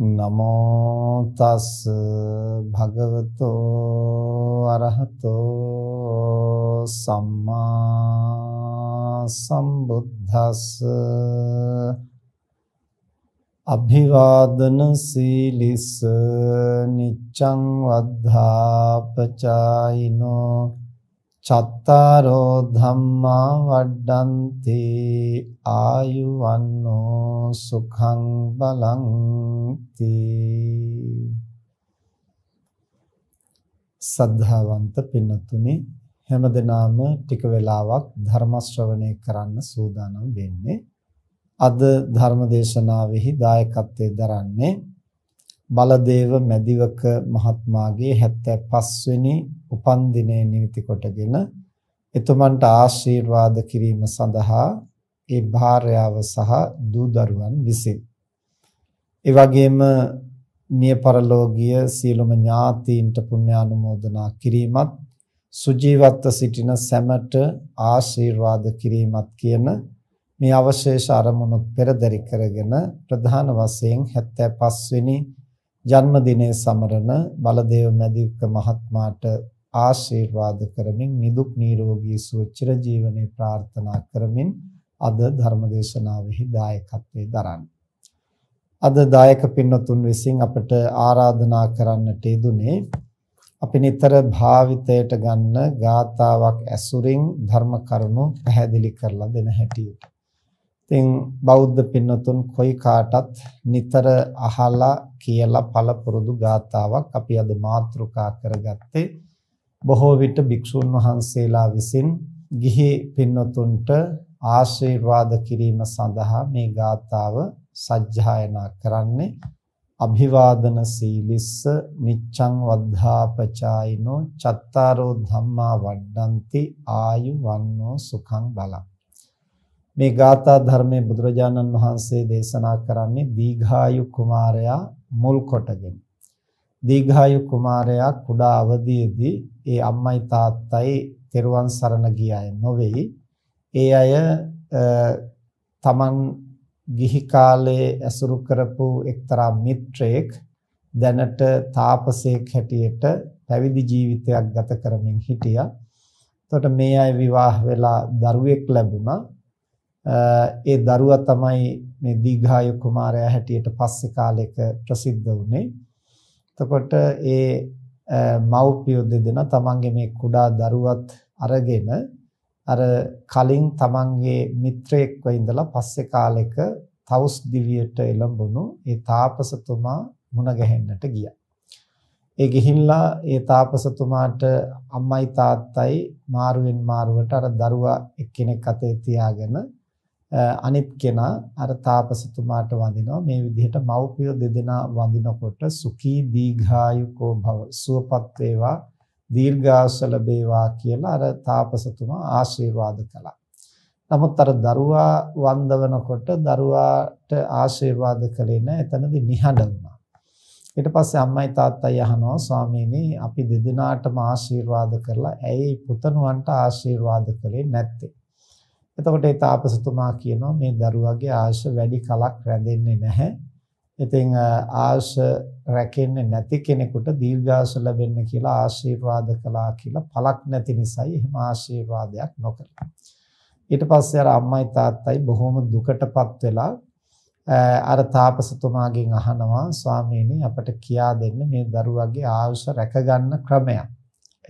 නමෝ තස් භගවතෝ අරහතෝ සම්මා සම්බුද්දස් අභිවාදන සීලිස නිච්ඡං වද්ධාපචායිනෝ චත්තාරෝ ධම්මා වඩ්ඩಂತಿ ආයුවන්නෝ සුඛං බලං සද්ධාවන්ත පින්නතුනි හැමදෙනාම ටික වෙලාවක් ධර්ම ශ්‍රවණය කරන්න සූදානම් වෙන්නේ අද ධර්ම දේශනාවෙහි දායකත්වයෙන් දරන්නේ බලදේව මැදිවක මහත්මයාගේ 75 වෙනි උපන්දිනය නිමිති කොටගෙන එතුමන්ට ආශිර්වාද කිරීම සඳහා ඒ භාර්යාව සහ දූ දරුවන් විසින් ඒ වගේම මිය පරලෝකීය සියලුම ඥාතීන්ට පුණ්‍යානුමෝදනා කිරීමත් සුජීවත්ව සිටින සැමට ආශිර්වාද කිරීමත් කියන මේ අවශේෂ අරමුණු පෙරදරි කරගෙන ප්‍රධාන වශයෙන් 75 වෙනි ජන්මදිනයේ සමරන බලදේව මැදික මහත්මයාට ආශිර්වාද කරමින් නිදුක් නිරෝගී සුව චිරජීවනයේ ප්‍රාර්ථනා කරමින් අද ධර්මදේශනාවෙහි දායකත්වයේ දරන්න. අද දායක පින්නතුන් විසින් අපට ආරාධනා කරන්නට යෙදුනේ අපි නිතර භාවිතයට ගන්න ගාතාවක් ඇසුරින් ධර්ම කරුණු පැහැදිලි කරලා දෙන හැටියට. ඉතින් බෞද්ධ පින්නතුන් කොයි කාටත් නිතර අහලා කියලා පළපුරුදු ගාතාවක් අපි අද මාතෘකා කරගත්තේ බොහෝ විට භික්ෂුන් වහන්සේලා විසින් ගිහි පින්නතුන්ට ආශිර්වාද කිරීම සඳහා මේ ගාතාව සජ්ජායනා කරන්නේ අභිවාදන සීලිස්ස නිච්ඡං වද්ධාපචායිනෝ චත්තාරෝ ධම්මා වඩ්ඩಂತಿ ආයු වන්නෝ සුඛං බලං මේ ගාථා ධර්මයේ බුදුරජාණන් වහන්සේ දේශනා කරන්නේ දීඝායු කුමාරයා මුල් කොටගෙන. දීඝායු කුමාරයා කුඩා අවදියේදී ඒ අම්මයි තාත්තයි තෙරුවන් සරණ ගිය අය නොවේයි. ඒ අය තමන් ගිහි කාලයේ ඇසුරු කරපු එක්තරා මිත්‍රයෙක් දැනට තාපසයෙක් හැටියට පැවිදි ජීවිතයක් ගත කරමින් හිටියා. එතකොට මේ අය විවාහ වෙලා දරුවෙක් ලැබුණා. ඒ දරුවා තමයි මේ දීඝායු කුමාරයා හැටියට පස්සේ කාලෙක ප්‍රසිද්ධ වුනේ. එතකොට ඒ මව්පියෝ දෙදෙනා තමන්ගේ මේ කුඩා දරුවත් අරගෙන අර කලින් තමන්ගේ මිත්‍රයෙක්ව ඉඳලා පස්සේ කාලෙක තවුස් දිවියට එළඹුණු ඒ තාපසතුමා මුණ ගැහෙන්නට ගියා. ඒ ගිහිල්ලා ඒ තාපසතුමාට අම්මයි තාත්තයි මාරුවෙන් මාරුවට අර දරුවා එක්කෙනෙක් අතේ තියාගෙන අනිත් කෙනා අර තාපසතුමාට වඳිනවා මේ විදිහට මව්පිය දෙදෙනා වඳිනකොට සුඛී දීඝායුකෝ භව සුවපත් වේවා දීර්ඝාස ලැබේවා කියලා අර තාපසතුමා ආශිර්වාද කළා. නමුත් අර දරුවා වන්දවනකොට දරුවාට ආශිර්වාද කළේ නැහැ. එතනදී නිහඬ වුණා. ඊට පස්සේ අම්මයි තාත්තයි අහනවා ස්වාමීනි අපි දෙදෙනාටම ආශිර්වාද කරලා ඇයි පුතණුවන්ට ආශිර්වාද කළේ නැත්තේ එතකොට ඒ තාපසතුමා කියනවා මේ දරුවාගේ ආශ වැඩි කලක් රැඳෙන්නේ නැහැ. ඉතින් ආශ රැකෙන්නේ නැති කෙනෙකුට දීර්ඝාස ලැබෙන්න කියලා ආශිර්වාද කළා කියලා පළක් නැති නිසායි එහෙම ආශිර්වාදයක් නොකළා. ඊට පස්සේ අර අම්මයි තාත්තයි බොහොම දුකටපත් වෙලා අර තාපසතුමාගෙන් අහනවා ස්වාමීනි අපට කියා දෙන්න මේ දරුවගේ ආයුෂ රැකගන්න ක්‍රමයක්.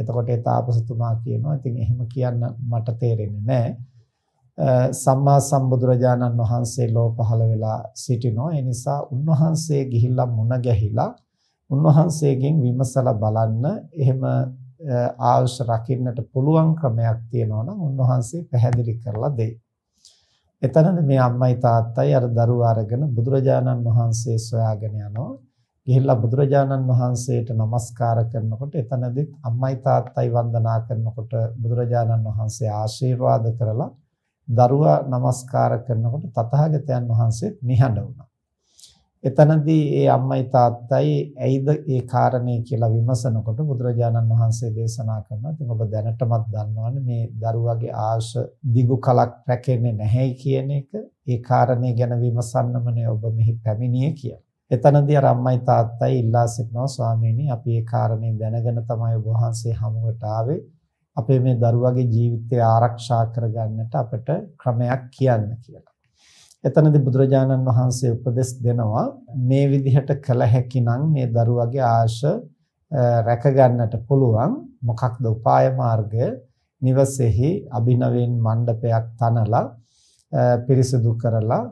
එතකොට ඒ තාපසතුමා කියනවා ඉතින් එහෙම කියන්න මට තේරෙන්නේ නැහැ. සම්මා සම්බුදුරජාණන් වහන්සේ ලෝ පහළ වෙලා සිටිනවා. ඒ නිසා උන්වහන්සේ ගිහිල්ලා මුණ ගැහිලා උන්වහන්සේගෙන් විමසලා බලන්න එහෙම ආයුෂ රකින්නට පුළුවන් ක්‍රමයක් තියෙනවා නම් උන්වහන්සේ පැහැදිලි කරලා දෙයි. එතනද මේ අම්මයි තාත්තයි අර දරුවා අරගෙන බුදුරජාණන් වහන්සේ සොයාගෙන යනවා. ගිහිල්ලා බුදුරජාණන් වහන්සේට নমස්කාර කරනකොට එතනදිත් අම්මයි තාත්තයි වන්දනා කරනකොට බුදුරජාණන් වහන්සේ ආශිර්වාද කරලා දරුවා නමස්කාර කරනකොට තථාගතයන් වහන්සේ නිහඬ වුණා. එතනදී ඒ අම්මයි තාත්තයි ඇයිද ඒ කාරණේ කියලා විමසනකොට බුදුරජාණන් වහන්සේ දේශනා කරනවා. ඉතින් ඔබ දැනටමත් දන්නවනේ මේ දරුවාගේ ආශ දිගු කලක් රැකෙන්නේ නැහැයි කියන එක. ඒ කාරණේ ගැන විමසන්නමනේ ඔබ මෙහි පැමිණියේ කියලා. එතනදී අර අම්මයි තාත්තයි ඉල්ලා සිටිනවා ස්වාමීනි අපි ඒ කාරණේ දැනගෙන තමයි ඔබ වහන්සේ හමුවට ආවේ. අපේ මේ දරුවගේ ජීවිතය ආරක්ෂා කරගන්නට අපට ක්‍රමයක් කියන්න කියලා. එතනදී බුදුරජාණන් වහන්සේ උපදෙස් දෙනවා මේ විදිහට කළ හැකි නම් මේ දරුවගේ ආශ රැකගන්නට පුළුවන් මොකක්ද උපාය මාර්ගය නිවසේහි අභිනවෙන් මණ්ඩපයක් තනලා පිරිසිදු කරලා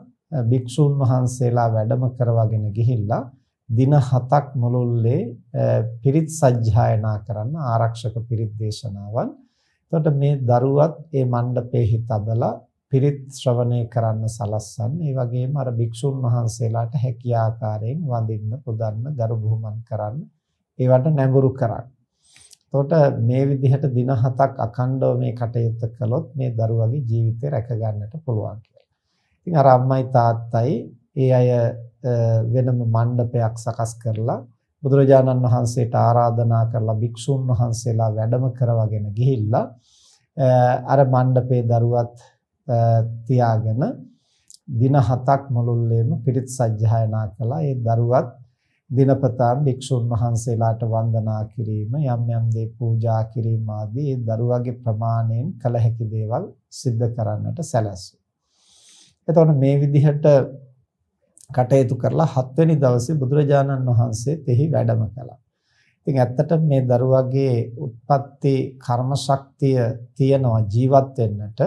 භික්ෂුන් වහන්සේලා වැඩම කරවගෙන ගිහිල්ලා දින 7ක් මුළුල්ලේ පිරිත් සජ්ජායනා කරන්න ආරක්ෂක පිරිත් දේශනාවන්. එතකොට මේ දරුවත් ඒ මණ්ඩපයේ හිතබලා පිරිත් ශ්‍රවණය කරන්න සලස්සන්නේ. ඒ වගේම අර භික්ෂුන් වහන්සේලාට හැකිය ආකාරයෙන් වඳින්න, පුදන්න, ගරු බුහුමන් කරන්න, ඒවට නැඹුරු කරන්න. එතකොට මේ විදිහට දින 7ක් අඛණ්ඩව මේ කටයුත්ත කළොත් මේ දරුවගේ ජීවිතය රැක ගන්නට පුළුවන් කියලා. ඉතින් අර අම්මයි තාත්තයි ඒ අය වෙනම මණ්ඩපයක් සකස් කරලා බුදුරජාණන් වහන්සේට ආරාධනා කරලා භික්ෂුන් වහන්සේලා වැඩම කරවගෙන ගිහිල්ලා අර මණ්ඩපේ දරුවත් තියාගෙන දින 7ක් මුළුල්ලේම පිරිත් සජ්ජායනා කළා. ඒ දරුවත් දිනපතා භික්ෂුන් වහන්සේලාට වන්දනා කිරීම, යම් යම් දේ පූජා කිරීම ආදී ඒ දරුවගේ ප්‍රමාණයෙන් කළ හැකි දේවල් සිද්ධ කරන්නට සැලැස්සුවා. එතකොට මේ විදිහට කටයුතු කරලා හත්වෙනි දවසේ බුදුරජාණන් වහන්සේ තෙහි වැඩම කළා. ඉතින් ඇත්තට මේ දරුවගේ උත්පත්ති කර්ම ශක්තිය තියනවා ජීවත් වෙන්නට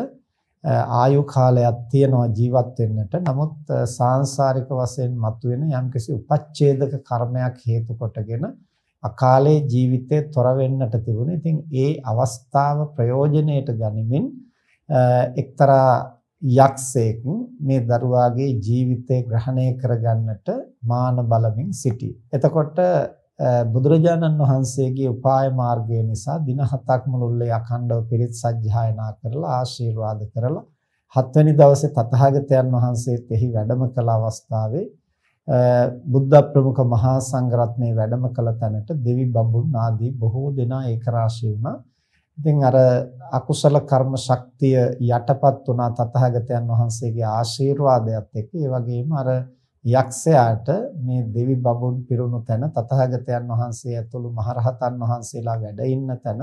ආයු කාලයක් තියනවා ජීවත් වෙන්නට. නමුත් සාංශාරික වශයෙන් මතුවෙන යම්කිසි උපච්ඡේදක කර්මයක් හේතු කොටගෙන අකාලේ ජීවිතේ තොර වෙන්නට තිබුණා. ඉතින් ඒ අවස්ථාව ප්‍රයෝජනෙට ගනිමින් එක්තරා යක්ෂයෙක් මේ දරුවාගේ ජීවිතය ග්‍රහණය කරගන්නට මාන බලමින් සිටී. එතකොට බුදුරජාණන් වහන්සේගේ උපාය මාර්ගය නිසා දින හතක් මුළුල්ලේ අඛණ්ඩව පිරිත් සජ්ජායනා කරලා ආශිර්වාද කරලා හත්වැනි දවසේ තථාගතයන් වහන්සේත් එහි වැඩම කළ අවස්ථාවේ බුද්ධ ප්‍රමුඛ මහා සංඝරත්නයේ වැඩම කළ තැනට දෙවි බඹුන් ආදී බොහෝ දෙනා ඒකරාශී වුණා. ඉතින් අර අකුසල කර්ම ශක්තිය යටපත් වුණා තථාගතයන් වහන්සේගේ ආශිර්වාදයත් එක්ක ඒ වගේම අර යක්ෂයාට මේ දෙවි බඹුන් පිරුණු තැන තථාගතයන් වහන්සේ ඇතුළු මහරහතන් වහන්සේලා වැඩ ඉන්න තැන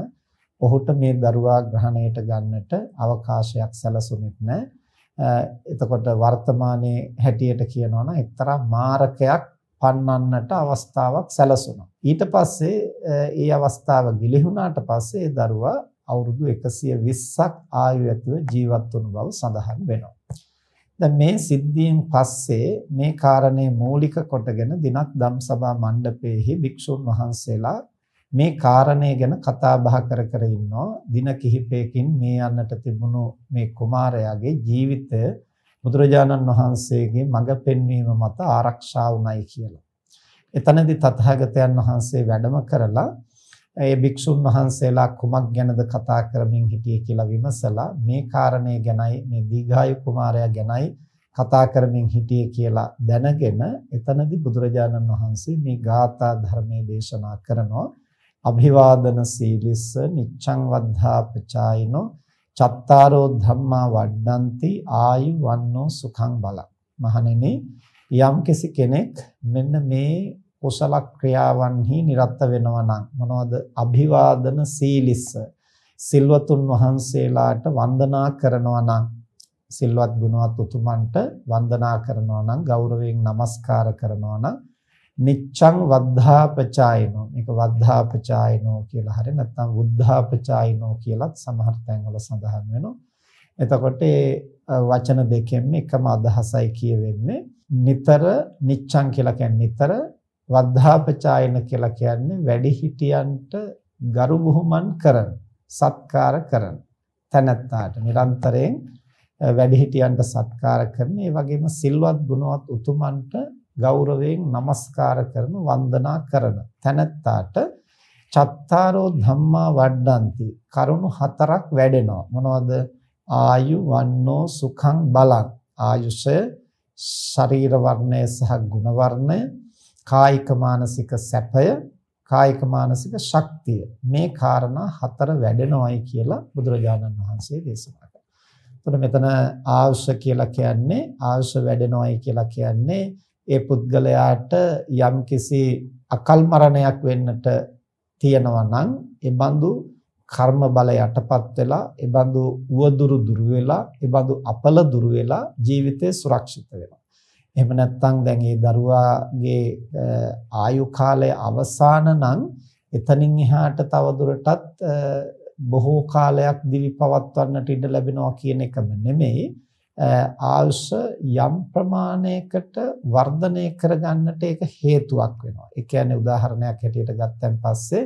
ඔහුට මේ දරුවා ග්‍රහණයට ගන්නට අවකාශයක් සැලසුනේ නැහැ. එතකොට වර්තමානයේ හැටියට කියනවනම් එක්තරා මාරකයක් පන්නන්නට අවස්ථාවක් සැලසුණා. ඊට පස්සේ ඒ අවස්ථාව ගිලිහුණාට පස්සේ දරුවා අවුරුදු 120ක් ආයු ඇතුව ජීවත් වුණු බව සඳහන් වෙනවා. දැන් මේ සිද්ධියෙන් පස්සේ මේ කාරණේ මූලික කොටගෙන දිනක් ධම්සභා මණ්ඩපයේහි භික්ෂුන් වහන්සේලා මේ කාරණේ ගැන කතා බහ කර කර ඉන්නෝ දින කිහිපයකින් මේ යන්නට තිබුණු මේ කුමාරයාගේ ජීවිතය බුදුරජාණන් වහන්සේගේ මඟ පෙන්වීම මත ආරක්ෂා වුණයි කියලා. එතනදී තථාගතයන් වහන්සේ වැඩම කරලා ඒ භික්ෂුන් වහන්සේලා කුමක් ගැනද කතා කරමින් හිටියේ කියලා විමසලා මේ කාරණේ ගැනයි මේ දීඝායු කුමාරයා ගැනයි කතා කරමින් හිටියේ කියලා දැනගෙන එතනදී බුදුරජාණන් වහන්සේ මේ ගාථා ධර්මයේ දේශනා කරනවා අභිවාදන සීලිස්ස නිච්ඡං වද්ධා පචායිනෝ චත්තාරෝ ධම්මා වඩ්ඩಂತಿ ආයු වන්නෝ සුඛං බල මහණෙනි යම් කෙනෙක් මෙන්න මේ කුසල ක්‍රියාවන්හි නිරත වෙනවා නම් මොනවද අභිවාදන සීලිස්ස සිල්වතුන් වහන්සේලාට වන්දනා කරනවා නම් සිල්වත් ගුණවත් උතුමන්ට වන්දනා කරනවා නම් ගෞරවයෙන් নমස්කාර කරනවා නම් නිච්ඡං වද්ධාපචායනෝ මේක වද්ධාපචායනෝ කියලා හරි නැත්නම් බුද්ධාපචායනෝ කියලත් සමහර තැන්වල සඳහන් වෙනවා එතකොට වචන දෙකෙන් එකම අදහසයි කියවෙන්නේ නිතර නිච්ඡං කියලා කියන්නේ නිතර වද්ධාපචායන කියලා කියන්නේ වැඩි හිටියන්ට ගරු බුහුමන් කරන සත්කාර කරන තැනැත්තාට නිරන්තරයෙන් වැඩි හිටියන්ට සත්කාර කරන ඒ වගේම සිල්වත් ගුණවත් උතුමන්ට ගෞරවයෙන් নমස්කාර කරන වන්දනා කරන තැනැත්තාට චත්තාරෝ ධම්මා වඩ්ඩಂತಿ කරුණු හතරක් වැඩෙනවා මොනවද ආයු වන්නෝ සුඛං බලං ආයුෂ ශරීර වර්ණය සහ ගුණ වර්ණය කායික මානසික සැපය කායික මානසික ශක්තිය මේ காரணා හතර වැඩෙනොයි කියලා බුදුරජාණන් වහන්සේ දේශනා කළා. එතකොට මෙතන ආශ කියලා කියන්නේ ආශ වැඩෙනොයි කියලා කියන්නේ ඒ පුද්ගලයාට යම්කිසි අකල් මරණයක් වෙන්නට තියෙනවා නම් ඒ බඳු කර්ම බල යටපත් වෙලා, ඒ බඳු උවදුරු දුරු වෙලා, ඒ බඳු අපල දුරු වෙලා ජීවිතේ සුරක්ෂිත වෙනවා. එහෙම නැත්නම් දැන් මේ දරුවාගේ ආයු කාලය අවසాన නම් එතනින් එහාට තවදුරටත් බොහෝ කාලයක් දිවි පවත්වන්නට ඉඩ ලැබෙනවා කියන එකම නෙමෙයි ආයුෂ යම් ප්‍රමාණයකට වර්ධනය කරගන්නට ඒක හේතුවක් වෙනවා. ඒ කියන්නේ උදාහරණයක් හැටියට ගත්තන් පස්සේ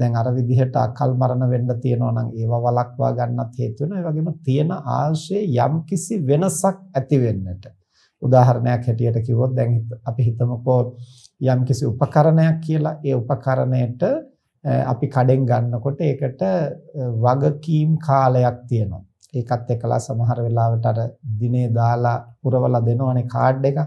දැන් අර විදිහට අකල් මරණ වෙන්න තියෙනවා නම් ඒව වළක්වා ගන්නත් හේතු වෙනවා. ඒ වගේම තියෙන ආශයේ යම්කිසි වෙනසක් ඇති වෙන්නට. උදාහරණයක් හැටියට කිව්වොත් දැන් අපි හිතමුකෝ යම්කිසි උපකරණයක් කියලා. ඒ උපකරණයට අපි කඩෙන් ගන්නකොට ඒකට වගකීම් කාලයක් තියෙනවා. ඒකත් එක්කලා සමහර වෙලාවට අර දිනේ දාලා පුරවලා දෙනවනේ කාඩ් එකක්.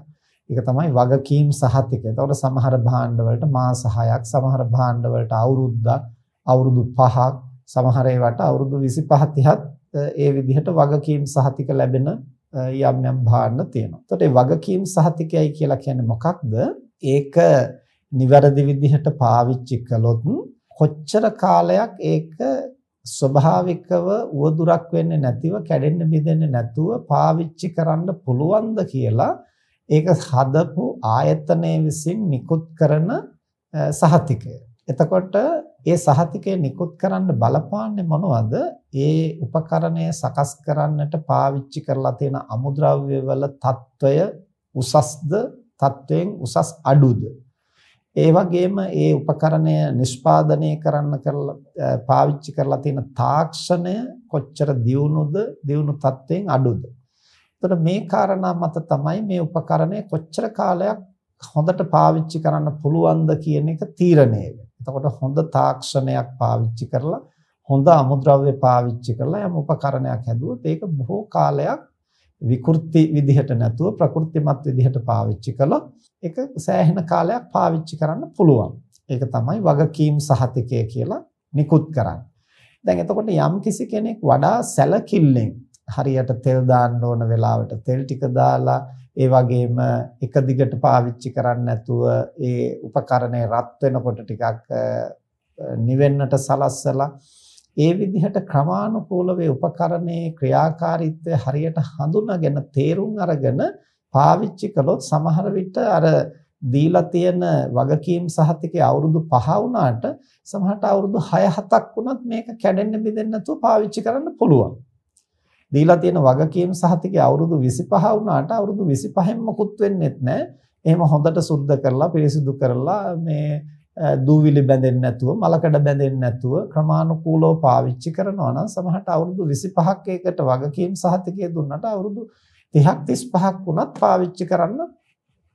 ඒක තමයි වගකීම් සහතික. එතකොට සමහර භාණ්ඩ වලට මාස 6ක්, සමහර භාණ්ඩ වලට අවුරුද්දක්, අවුරුදු 5ක්, සමහර ඒවාට අවුරුදු 25 30ත් ඒ විදිහට වගකීම් සහතික ලැබෙන යම් යම් භාණ්ඩ තියෙනවා. එතකොට මේ වගකීම් සහතිකයයි කියලා කියන්නේ මොකක්ද? ඒක නිවැරදි විදිහට පාවිච්චි කළොත් කොච්චර කාලයක් ඒක ස්වභාවිකව උවදුරක් වෙන්නේ නැතිව කැඩෙන්න බිඳෙන්නේ නැතුව පාවිච්චි කරන්න පුළුවන්ද කියලා ඒක හදපු ආයතනය විසින් නිකුත් කරන සහතිකය. එතකොට ඒ සහතිකය නිකුත් කරන්න බලපාන්නේ මොනවද? ඒ උපකරණය සකස් කරන්නට පාවිච්චි කරලා තියෙන අමුද්‍රව්‍ය වල తত্ত্বය උසස්ද, తත්වයෙන් උසස් අඩුද? ඒ වගේම ඒ උපකරණය නිෂ්පාදනය කරන්න කරලා පාවිච්චි කරලා තියෙන තාක්ෂණය කොච්චර දියුණුද, දියුණු తත්වයෙන් අඩුද? එතකොට මේ කාරණා මත තමයි මේ උපකරණය කොච්චර කාලයක් හොඳට පාවිච්චි කරන්න පුළුවන්ද කියන එක තීරණය එතකොට හොඳ තාක්ෂණයක් පාවිච්චි කරලා හොඳ අමුද්‍රව්‍ය පාවිච්චි කරලා යම් උපකරණයක් හැදුවොත් ඒක බොහෝ කාලයක් විකෘති විදිහට නැතුව ප්‍රකෘතිමත් විදිහට පාවිච්චි කළොත් ඒක සෑහෙන කාලයක් පාවිච්චි කරන්න පුළුවන්. ඒක තමයි වගකීම් සහතිකය කියලා නිකුත් කරන්නේ. දැන් එතකොට යම් කිසි කෙනෙක් වඩා සැලකිල්ලෙන් හරියට තෙල් දාන්න ඕන වෙලාවට තෙල් ටික දාලා ඒ වගේම එක දිගට පාවිච්චි කරන්නේ නැතුව ඒ උපකරණය රත් වෙනකොට ටිකක් නිවෙන්නට සලස්සලා ඒ විදිහට ක්‍රමානුකූලව උපකරණයේ ක්‍රියාකාරීත්වය හරියට හඳුනාගෙන තේරුම් අරගෙන පාවිච්චි කළොත් සමහර විට අර දීලා තියෙන වගකීම් සහතිකේ අවුරුදු 5 වුණාට සමහරට අවුරුදු 6 7ක් වුණත් මේක කැඩෙන්න බිඳෙන්න නැතුව පාවිච්චි කරන්න පුළුවන්. දීලා තියෙන වගකීම් සහතිකේ අවුරුදු 25 වුණාට අවුරුදු 25න් මොකුත් වෙන්නේත් නැහැ. එහෙම හොඳට සුද්ධ කරලා පිරිසිදු කරලා මේ දූවිලි බැඳෙන්නේ නැතුව මලකඩ බැඳෙන්නේ නැතුව ක්‍රමානුකූලව පාවිච්චි කරනවා නම් සමහරට අවුරුදු 25ක් එකට වගකීම් සහතිකය දුන්නට අවුරුදු 30ක් 35ක් වුණත් පාවිච්චි කරන්න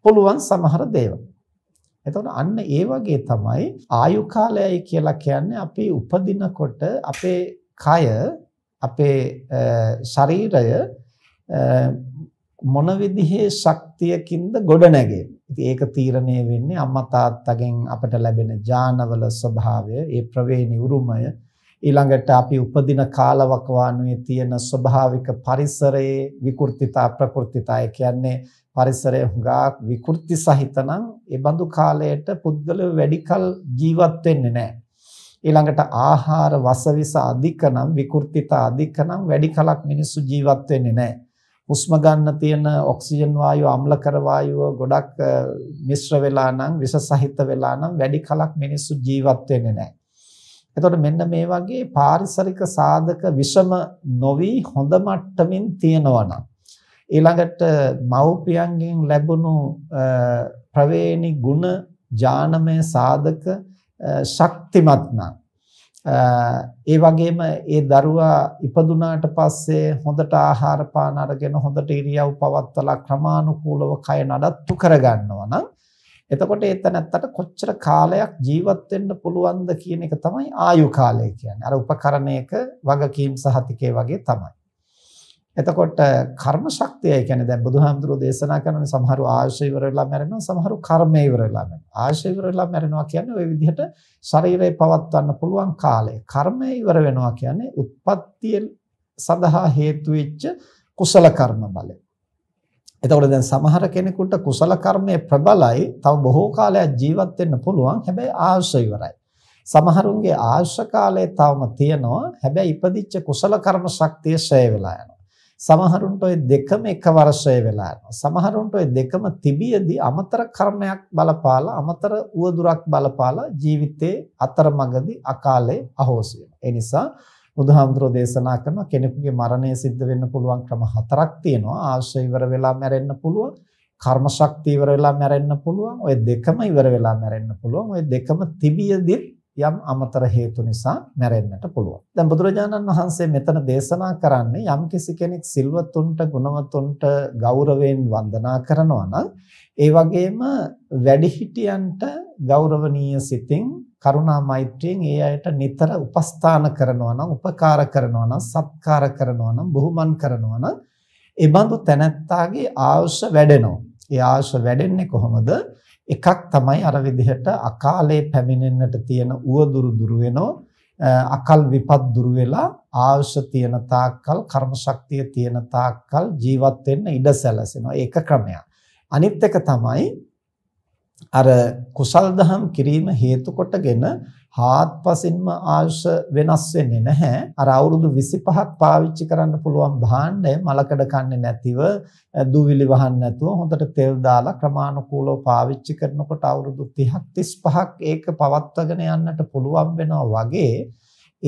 පුළුවන් සමහර දේවල්. එතකොට අන්න ඒ වගේ තමයි ආයු කාලයයි කියලා කියන්නේ අපි උපදිනකොට අපේ කය අපේ ශරීරය මොන විදිහේ ශක්තියකින්ද ගොඩනැගෙන්නේ. ඉතින් ඒක තීරණය වෙන්නේ අම්මා තාත්තගෙන් අපට ලැබෙන ඥානවල ස්වභාවය, ඒ ප්‍රවේණි උරුමය, ඊළඟට අපි උපදින කාලවකවානුවේ තියෙන ස්වභාවික පරිසරයේ විකෘතිතා ප්‍රකෘතිතා කියන්නේ පරිසරය හුඟක් විකෘති සහිත නම් ඒ බඳු කාලයට පුද්ගලව වැඩිකල් ජීවත් වෙන්නේ නැහැ. ඊළඟට ආහාර වසවිස අධික නම් විකෘතිතා අධික නම් වැඩි කලක් මිනිස්සු ජීවත් වෙන්නේ නැහැ. හුස්ම ගන්න තියෙන ඔක්සිජන් වායුව අම්ලකර වායුව ගොඩක් මිශ්‍ර වෙලා නම් විස සහිත වෙලා නම් වැඩි කලක් මිනිස්සු ජීවත් වෙන්නේ නැහැ. එතකොට මෙන්න මේ වගේ පාරිසරික සාධක විෂම නොවි හොඳ මට්ටමින් තියෙනවා නම් ඊළඟට මව්පියන්ගෙන් ලැබුණු ප්‍රවේණි ගුණ ඥානමය සාධක ශක්තිමත් නම් ඒ වගේම ඒ දරුවා ඉපදුනාට පස්සේ හොඳට ආහාර පාන අරගෙන හොඳට ඉරියව් පවත්වලා ක්‍රමානුකූලව කය නඩත්තු කරගන්නවා නම් එතකොට ඒ තැනත්තට කොච්චර කාලයක් ජීවත් වෙන්න පුළුවන්ද කියන එක තමයි ආයු කාලය කියන්නේ. අර උපකරණයක වගකීම් සහතිකය වගේ තමයි. එතකොට කර්ම ශක්තිය කියන්නේ දැන් බුදුහාමුදුරෝ දේශනා කරන සමහරු ආශය ඉවර වෙලා මැරෙනවා සමහරු කර්මය ඉවර වෙලා මැරෙනවා ආශය ඉවර වෙලා මැරෙනවා කියන්නේ ওই විදිහට ශරීරය පවත්වන්න පුළුවන් කාලය කර්මය ඉවර වෙනවා කියන්නේ උත්පත්තිය සඳහා හේතු වෙච්ච කුසල කර්ම බලය එතකොට දැන් සමහර කෙනෙකුට කුසල කර්මයේ ප්‍රබලයි තව බොහෝ කාලයක් ජීවත් වෙන්න පුළුවන් හැබැයි ආශය ඉවරයි සමහරුන්ගේ ආශ කාලය තවම තියෙනවා හැබැයි ඉපදිච්ච කුසල කර්ම ශක්තිය ෂය වෙලා යනවා සමහරුන්ට ওই දෙකම එක වර්ෂය වෙලා යනවා. සමහරුන්ට ওই දෙකම තිබියදී අමතර කර්මයක් බලපාලා අමතර උවදුරක් බලපාලා ජීවිතේ අතරමඟදී අකාලේ අහෝසි වෙනවා. ඒ නිසා බුදුහාමුදුරෝ දේශනා කරන කෙනෙකුගේ මරණය සිද්ධ වෙන්න පුළුවන් ක්‍රම හතරක් තියෙනවා. ආශ්‍රය ඉවර වෙලා මැරෙන්න පුළුවන්. කර්ම ශක්තිය ඉවර වෙලා මැරෙන්න පුළුවන්. ওই දෙකම ඉවර වෙලා මැරෙන්න පුළුවන්. ওই දෙකම තිබියදී යම් අමතර හේතු නිසා මැරෙන්නට පුළුවන්. දැන් බුදුරජාණන් වහන්සේ මෙතන දේශනා කරන්නේ යම් කිසි කෙනෙක් සිල්වතුන්ට ගුණවතුන්ට ගෞරවයෙන් වන්දනා කරනවා නම් ඒ වගේම වැඩිහිටියන්ට ගෞරවනීය සිතින් කරුණා මෛත්‍රියෙන් ඒ අයට නිතර උපස්ථාන කරනවා නම් උපකාර කරනවා නම් සත්කාර කරනවා නම් බොහොමන් කරනවා නම් ඒ බඳු තැනැත්තාගේ ආශ වැඩෙනවා. ඒ ආශ වැඩෙන්නේ කොහොමද? එකක් තමයි අර විදිහට අකාලේ පැමිණෙන්නට තියෙන උවදුරු දුරු අකල් විපත් දුරු වෙලා ආයුෂ තියෙන තාක්කල් කර්ම ශක්තිය තියෙන තාක්කල් ජීවත් වෙන්න ඉඩ සැලසෙනවා ඒක ක්‍රමයක් අනිත් එක තමයි අර කුසල් දහම් කිරීම හේතු කොටගෙන හාත්පසින්ම ආයුෂ වෙනස් වෙන්නේ නැහැ. අර අවුරුදු 25ක් පාවිච්චි කරන්න පුළුවන් භාණ්ඩය මලකඩ කන්නේ නැතිව, දූවිලි වහන්නේ නැතුව හොඳට තෙල් දාලා ක්‍රමානුකූලව පාවිච්චි කරනකොට අවුරුදු 30ක් 35ක් ඒක පවත්වාගෙන යන්නට පුළුවන් වෙනවා වගේ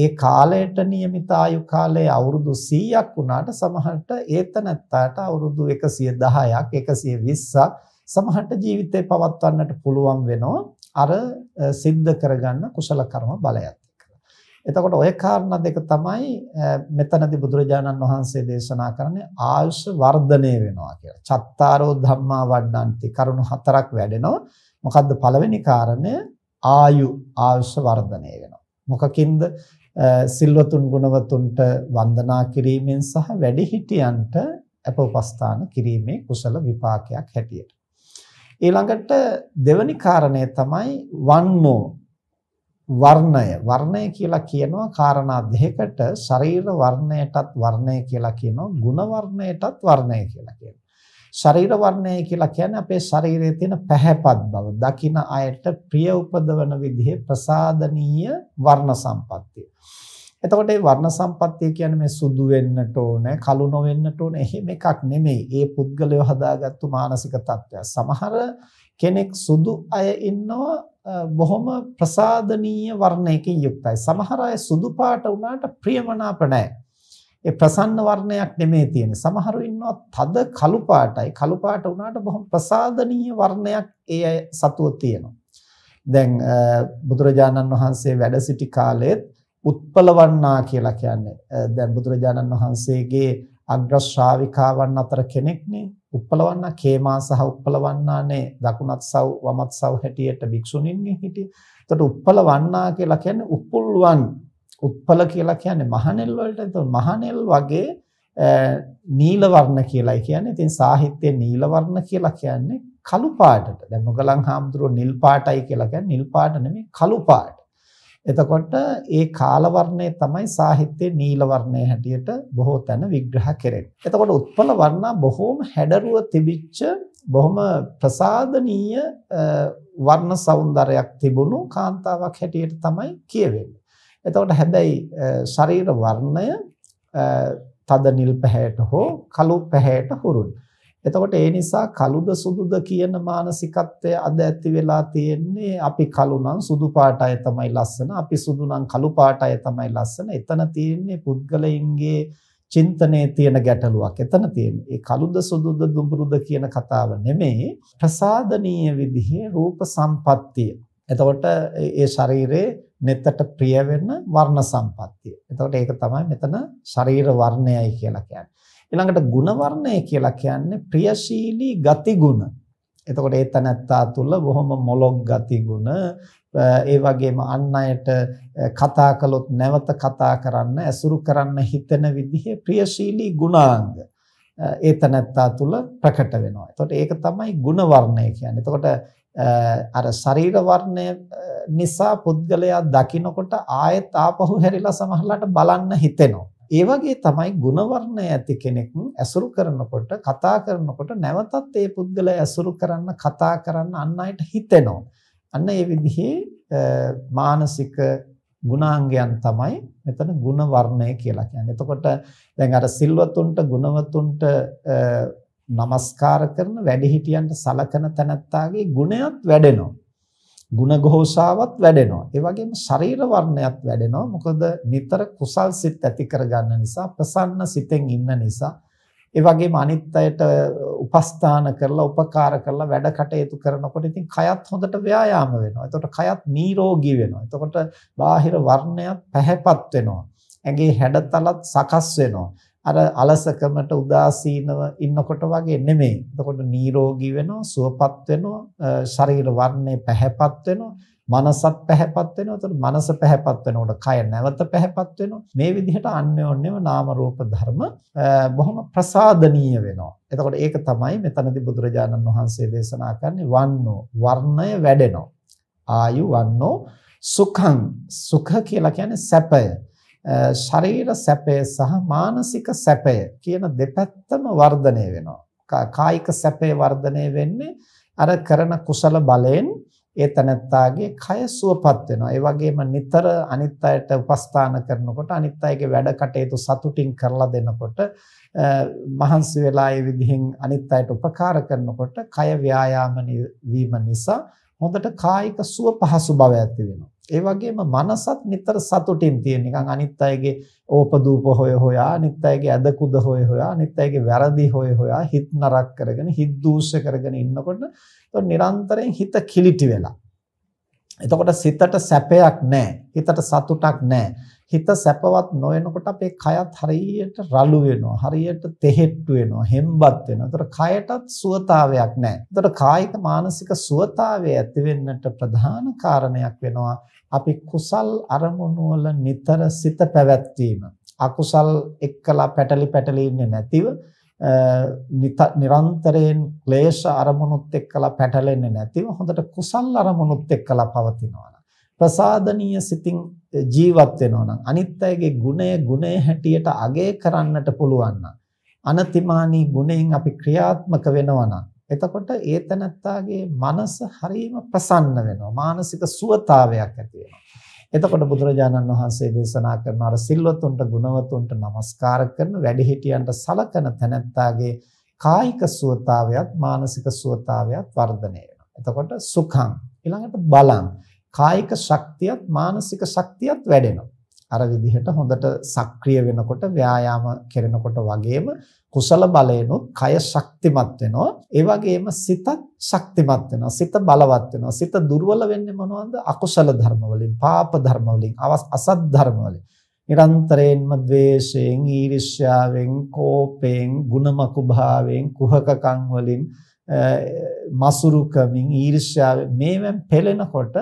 ඒ කාලයට નિયમિત ආයු කාලයේ අවුරුදු 100ක් වුණාට සමහරට ඒතනත්තාට අවුරුදු 110ක් 120ක් සමහරට ජීවිතේ පවත්වන්නට පුළුවන් වෙනවා අර සිද්ධ කරගන්න කුසල කර්ම බලයත් එතකොට ওই කාරණා දෙක තමයි මෙතනදී බුදුරජාණන් වහන්සේ දේශනා කරන්නේ ආයුෂ වර්ධනය වෙනවා කියලා. චත්තාරෝ ධම්මා වඩ්ඩන්ති කරුණු හතරක් වැඩෙනවා. මොකද්ද පළවෙනි කාරණය? ආයු ආයුෂ වර්ධනය වෙනවා. මොකකින්ද? සිල්වතුන් ගුණවතුන්ට වන්දනා කිරීමෙන් සහ වැඩිහිටියන්ට අපෝපස්ථාන කිරීමේ කුසල විපාකයක් හැටියට. ඊළඟට දෙවැනි කාරණය තමයි වන්නෝ වර්ණය වර්ණය කියලා කියනවා කාරණා දෙකකට ශරීර වර්ණයටත් වර්ණය කියලා කියනවා ಗುಣ වර්ණයටත් වර්ණය කියලා කියනවා ශරීර වර්ණය කියලා කියන්නේ අපේ ශරීරයේ තියෙන පැහැපත් බව දකින අයට ප්‍රිය උපදවන විදිහේ ප්‍රසාදනීය වර්ණ සම්පත්තිය එතකොට මේ වර්ණ සම්පත්තිය කියන්නේ මේ සුදු වෙන්නට ඕන, කළු නොවෙන්නට ඕන එහෙම එකක් නෙමෙයි. ඒ පුද්ගලය හදාගත්තු මානසික තත්ත්වය. සමහර කෙනෙක් සුදු අය ඉන්නවා බොහොම ප්‍රසාදනීය වර්ණයකින් යුක්තයි. සමහර අය සුදු පාට වුණාට ප්‍රියමනාප නැහැ. ඒ ප්‍රසන්න වර්ණයක් නෙමෙයි තියෙන්නේ. සමහරු ඉන්නවා තද කළු පාටයි. කළු පාට වුණාට බොහොම ප්‍රසාදනීය වර්ණයක් ඒ අය සතුව තියෙනවා. දැන් බුදුරජාණන් වහන්සේ වැඩ සිටි කාලෙත් උත්පලවන්නා කියලා කියන්නේ දැන් බුදුරජාණන් වහන්සේගේ අග්‍ර ශ්‍රාවිකාවන් අතර කෙනෙක්නේ උත්පලවන්නා කේමා සහ උත්පලවන්නානේ දකුණත් සව් වමත් සව් හැටියට භික්ෂුණින්නේ හිටියේ. එතකොට උත්පලවන්නා කියලා කියන්නේ උපුල්වන් උත්පල කියලා කියන්නේ මහනෙල් වලට. එතකොට මහනෙල් වගේ නීල වර්ණ කියලායි කියන්නේ. ඉතින් සාහිත්‍යයේ නීල වර්ණ කියලා කියන්නේ කළු පාටට. දැන් මොගලන් හාමුදුරුවෝ නිල් පාටයි කියලා කියන්නේ නිල් පාට නෙමෙයි කළු පාට. එතකොට ඒ කාල වර්ණය තමයි සාහිත්‍යයේ නිල වර්ණය හැටියට බොහෝ තැන විග්‍රහ කෙරෙන්නේ. එතකොට උත්පල වර්ණ බොහෝම හැඩරුව තිබිච්ච බොහොම ප්‍රසාදනීය වර්ණ సౌందර්යයක් තිබුණු කාන්තාවක් හැටියට තමයි කියවෙන්නේ. එතකොට හැබැයි ශරීර වර්ණය තද නිල් පැහැයට හෝ කළු පැහැයට හුරුයි. එතකොට ඒ නිසා කළුද සුදුද කියන මානසිකත්වය අද ඇති වෙලා තියෙන්නේ අපි කළු නම් සුදු පාට අය තමයි ලස්සන අපි සුදු නම් කළු පාට අය තමයි ලස්සන එතන තියෙන්නේ පුද්ගලයන්ගේ චින්තනයේ තියෙන ගැටලුවක් එතන තියෙන්නේ. ඒ කළුද සුදුද දුඹුරුද කියන කතාව නෙමෙයි ප්‍රසාදනීය විදිහේ රූප සම්පත්තිය. එතකොට ඒ ශරීරයේ නෙතට ප්‍රිය වෙන වර්ණ සම්පත්තිය. එතකොට ඒක තමයි මෙතන ශරීර වර්ණයයි කියලා කියන්නේ. ඊළඟට ಗುಣවර්ණය කියලා කියන්නේ ප්‍රියශීලී ගතිගුණ. එතකොට ඒ තනත්තා තුල බොහොම මොලොක් ගතිගුණ ඒ වගේම අන් අයට කතා කළොත් නැවත කතා කරන්න, ඇසුරු කරන්න හිතන විදිහේ ප්‍රියශීලී ගුණාංග. ඒ තනත්තා තුල ප්‍රකට වෙනවා. එතකොට ඒක තමයි ಗುಣ වර්ණය කියන්නේ. එතකොට අර ශරීර වර්ණය නිසා පුද්ගලයා දකිනකොට ආයෙත් ආපහු හැරිලා සමහරලාට බලන්න හිතෙනවා. ඒ වගේ තමයි ගුණවර්ණය ඇති කෙනෙක් ඇසුරු කරනකොට කතා කරනකොට නැවතත් ඒ පුද්ගලයා ඇසුරු කරන්න කතා කරන්න අන් අයට හිතෙනවා. අන්න ඒ විදිහේ මානසික ගුණාංගයන් තමයි මෙතන ගුණවර්ණය කියලා කියන්නේ. එතකොට දැන් අර සිල්වතුන්ට ගුණවතුන්ට නමස්කාර කරන වැඩිහිටියන්ට සලකන තැනත්තාගේ ගුණයත් වැඩෙනවා. ಗುಣഘೋষාවත් වැඩෙනවා. ඒ වගේම ශරීර වර්ණයත් වැඩෙනවා. මොකද නිතර කුසල් සිත් ඇති කරගන්න නිසා, ප්‍රසන්න සිතෙන් ඉන්න නිසා, ඒ වගේම අනිත්යට උපස්ථාන කරලා, උපකාර කරලා වැඩ කටයුතු කරනකොට ඉතින් කයත් හොඳට ව්‍යායාම වෙනවා. එතකොට කයත් නිරෝගී වෙනවා. එතකොට බාහිර වර්ණයත් පැහැපත් වෙනවා. ඇඟේ හැඩතලත් සකස් වෙනවා. අර අලසකමට උදාසීනව ඉන්නකොට වගේ නෙමෙයි. එතකොට නිරෝගී වෙනවා, සුවපත් වෙනවා, ශරීර වර්ණය පැහැපත් වෙනවා, මනසත් පැහැපත් වෙනවා. එතකොට මනස පැහැපත් වෙනකොට කය නැවත පැහැපත් වෙනවා. මේ විදිහට අන්‍යෝන්‍යව නාම රූප ධර්ම බොහොම ප්‍රසාදනීය වෙනවා. එතකොට ඒක තමයි මෙතනදී බුදුරජාණන් වහන්සේ දේශනා කරන්නේ වන්නෝ වර්ණය වැඩෙනවා. ආයු වන්නෝ සුඛං සුඛ කියලා කියන්නේ සැපය. ශරීර සැපය සහ මානසික සැපය කියන දෙපැත්තම වර්ධනය වෙනවා කායික සැපේ වර්ධනය වෙන්නේ අර කරන කුසල බලයෙන් ඒ තනත්තාගේ කය සුවපත් වෙනවා. ඒ වගේම නිතර අනිත් අයට උපස්ථාන කරනකොට අනිත් අයගේ වැඩ කටයුතු සතුටින් කරලා දෙනකොට මහන්සි වෙලා ඒ විදිහෙන් අනිත් අයට උපකාර කරනකොට කය ව්‍යායාම වීම නිසා හොඳට කායික සුව පහසු බව ඇති වෙනවා. ඒ වගේම මනසත් නිතර සතුටින් තියෙන නිකන් අනිත් අයගේ ඕපදූප හොය හොයා අනිත් අයගේ ඇද කුද හොය හොයා අනිත් අයගේ වැරදි හොය හොයා හිත නරක් කරගෙන හිත දූෂ්‍ය කරගෙන ඉන්නකොට නිරන්තරයෙන් හිත කිලිටි වෙලා එතකොට සිතට සැපයක් නැහැ. හිතට සතුටක් නැහැ. හිත සැපවත් නොවනකොට අපේ කයත් හරියට රළු වෙනවා. හරියට තෙහෙට්ටු වෙනවා. හෙම්බත් වෙනවා. ඒතර කයටත් සුවතාවයක් නැහැ. ඒතර කායික මානසික සුවතාවය ඇති වෙන්නට ප්‍රධාන කාරණයක් වෙනවා අපි කුසල් අරමුණු නිතර සිත පැවැත්වීම. අකුසල් එක්කලා පැටලි පැටලි ඉන්නේ නැතිව නිරන්තරයෙන් ක්ලේශ අරමුණුත් එක්කලා පැටලෙන්නේ නැතිව හොඳට කුසල් අරමුණුත් එක්කලා පවතිනවා නම් ප්‍රසාදනීය සිතින් ජීවත් වෙනවා නම් අනිත් අයගේ ගුණය ගුණය හැටියට අගය කරන්නට පුළුවන් නම් අනතිමානී ගුණයෙන් අපි ක්‍රියාත්මක වෙනවා නම් එතකොට ඒතනත්තාගේ මනස හරීම ප්‍රසන්න වෙනවා මානසික සුවතාවයක් ඇති වෙනවා එතකොට බුදුරජාණන් වහන්සේ දේශනා කරන අර සිල්වතුන්ට ගුණවතුන්ට නමස්කාර කරන වැඩිහිටියන්ට සලකන තැනැත්තාගේ කායික සුවතාවයත් මානසික සුවතාවයත් වර්ධනය වෙනවා. එතකොට සුඛං ඊළඟට බලං කායික ශක්තියත් මානසික ශක්තියත් වැඩෙනවා. අර විදිහට හොඳට සක්‍රිය වෙනකොට ව්‍යායාම කරනකොට වගේම කුසල බලයෙන්ොත් කය ශක්තිමත් වෙනවා. ඒ වගේම සිතත් ශක්තිමත් වෙනවා. සිත බලවත් වෙනවා. සිත දුර්වල වෙන්නේ මොනවද? අකුසල ධර්ම වලින්, පාප ධර්ම වලින්, අසත් ධර්ම වලින්. නිරන්තරයෙන්ම ද්වේෂයෙන්, ඊර්ෂ්‍යාවෙන්, කෝපයෙන්, ಗುಣමකු භාවයෙන්, කුහකකම් වලින් මසුරුකමින්, ඊර්ෂ්‍යාවෙන් මේවෙන් පෙළෙනකොට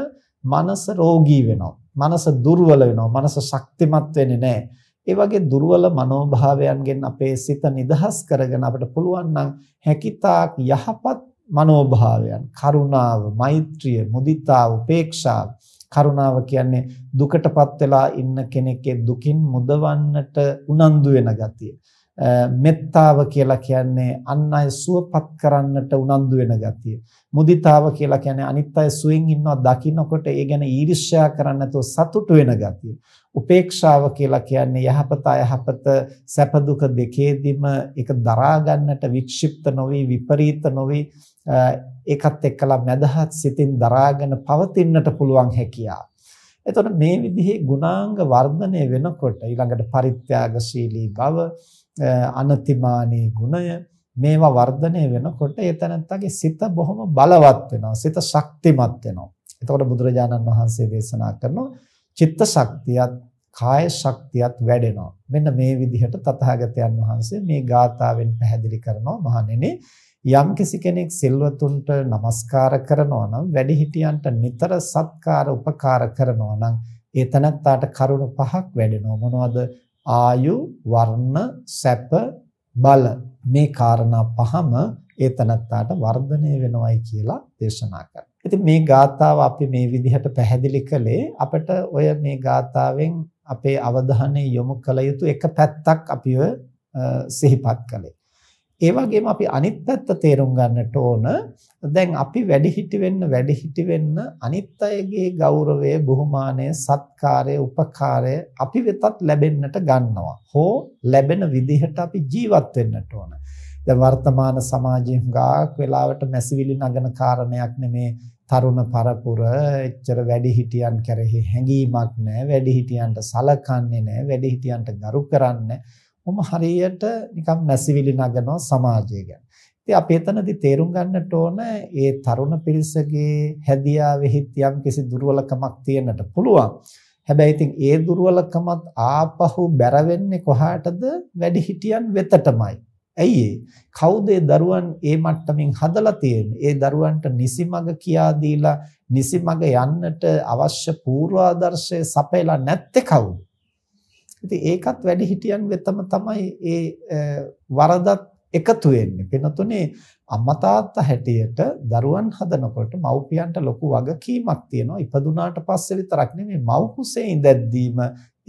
මනස රෝගී වෙනවා. මනස දුර්වල වෙනවා. මනස ශක්තිමත් වෙන්නේ නැහැ. ඒ වගේ දුර්වල මනෝභාවයන්ගෙන් අපේ සිත නිදහස් කරගෙන අපිට පුළුවන් නම් හැකිතාක් යහපත් මනෝභාවයන් කරුණාව, මෛත්‍රිය, මුදිතාව, උපේක්ෂාව. කරුණාව කියන්නේ දුකටපත් වෙලා ඉන්න කෙනෙක්ගේ දුකින් මුදවන්නට උනන්දු වෙන ගතිය. මෙත්තාව කියලා කියන්නේ අන් අය සුවපත් කරන්නට උනන්දු වෙන ගතිය. මුදිතාව කියලා කියන්නේ අනිත් අය සුවෙන් ඉන්නවා දකින්නකොට ඒ ගැන ඊර්ෂ්‍යා කරන්න නැතුව සතුටු වෙන ගතිය. උපේක්ෂාව කියලා කියන්නේ යහපත අයහපත සැප දුක දෙකේදීම ඒක දරා ගන්නට වික්ෂිප්ත නොවි විපරීත නොවි ඒකත් එක්කලා මදහත් සිතින් දරාගෙන පවතින්නට පුළුවන් හැකියාව. එතකොට මේ විදිහේ ගුණාංග වර්ධනය වෙනකොට ඊළඟට පරිත්‍යාගශීලී බව අනතිමානී ගුණය මේවා වර්ධනය වෙනකොට ඒ තනත්තගේ සිත බොහොම බලවත් වෙනවා. සිත ශක්තිමත් වෙනවා. එතකොට බුදුරජාණන් වහන්සේ දේශනා කරනවා චිත්ත ශක්තියත් කාය ශක්තියත් වැඩෙනවා. මෙන්න මේ විදිහට තථාගතයන් වහන්සේ මේ ගාථාවෙන් පැහැදිලි කරනවා මහණෙනි යම් කිසි කෙනෙක් සිල්වතුන්ට নমස්කාර කරනවා නම් වැඩිහිටියන්ට නිතර සත්කාර උපකාර කරනවා නම් ඒ තනත්තාට කරුණ පහක් වැඩෙනවා. මොනවද? ආයු, වර්ණ, සැප, බල මේ කාරණා පහම ඒ තනත්තාට වර්ධනය වෙනවයි කියලා දේශනා කරනවා. ඉතින් මේ ගාතාව අපි මේ විදිහට පැහැදිලි කළේ අපිට ඔය මේ ගාතාවෙන් අපේ අවධානය යොමු කළ යුතු එක පැත්තක් අපිව සිහිපත් කළේ. ඒ වගේම අපි අනිත් පැත්ත තේරුම් ගන්නට ඕන දැන් අපි වැඩිහිටි වෙන්න වැඩිහිටි වෙන්න අනිත් අයගේ ගෞරවය, බුහුමානය, සත්කාරය, උපකාරය අපි වෙතත් ලැබෙන්නට ගන්නවා. හෝ ලැබෙන විදිහට අපි ජීවත් වෙන්නට ඕන. දැන් වර්තමාන සමාජයේ හුඟක් වෙලාවට මැසිවිලි නගන කාරණයක් නෙමේ තරුණ පරපුර එච්චර වැඩිහිටියන් කරෙහි හැඟීමක් නැහැ වැඩිහිටියන්ට සලකන්නේ නැහැ වැඩිහිටියන්ට ගරු කරන්නේ ඔම හරියට නිකම් මැසිවිලි නගනවා සමාජය ගැන. ඉතින් අපි එතනදී තේරුම් ගන්නට ඕන ඒ තරුණ පිරිසගේ හැදියාවෙහිත් යම් කිසි දුර්වලකමක් තියෙන්නට පුළුවන්. හැබැයි ඉතින් ඒ දුර්වලකමත් ආපහු බැර වෙන්නේ කොහාටද වැඩිහිටියන් වෙතටමයි. ඇයි කවුද දරුවන් ඒ මට්ටමින් හදලා තියෙන්නේ? ඒ දරුවන්ට නිසි මඟ කියා දීලා නිසි මඟ යන්නට අවශ්‍ය පූර්වාදර්ශය සපයලා නැත්තේ කවුද? ඉතින් ඒකත් වැඩි හිටියන් වෙතම තමයි ඒ වරදත් එකතු වෙන්නේ. වෙනතුනේ අම්මා තාත්තා හැටියට දරුවන් හදනකොට මව්පියන්ට ලොකු වගකීමක් තියෙනවා. ඉපදුනාට පස්සේ විතරක් නෙමෙයි මව් කුසේ ඉඳද්දීම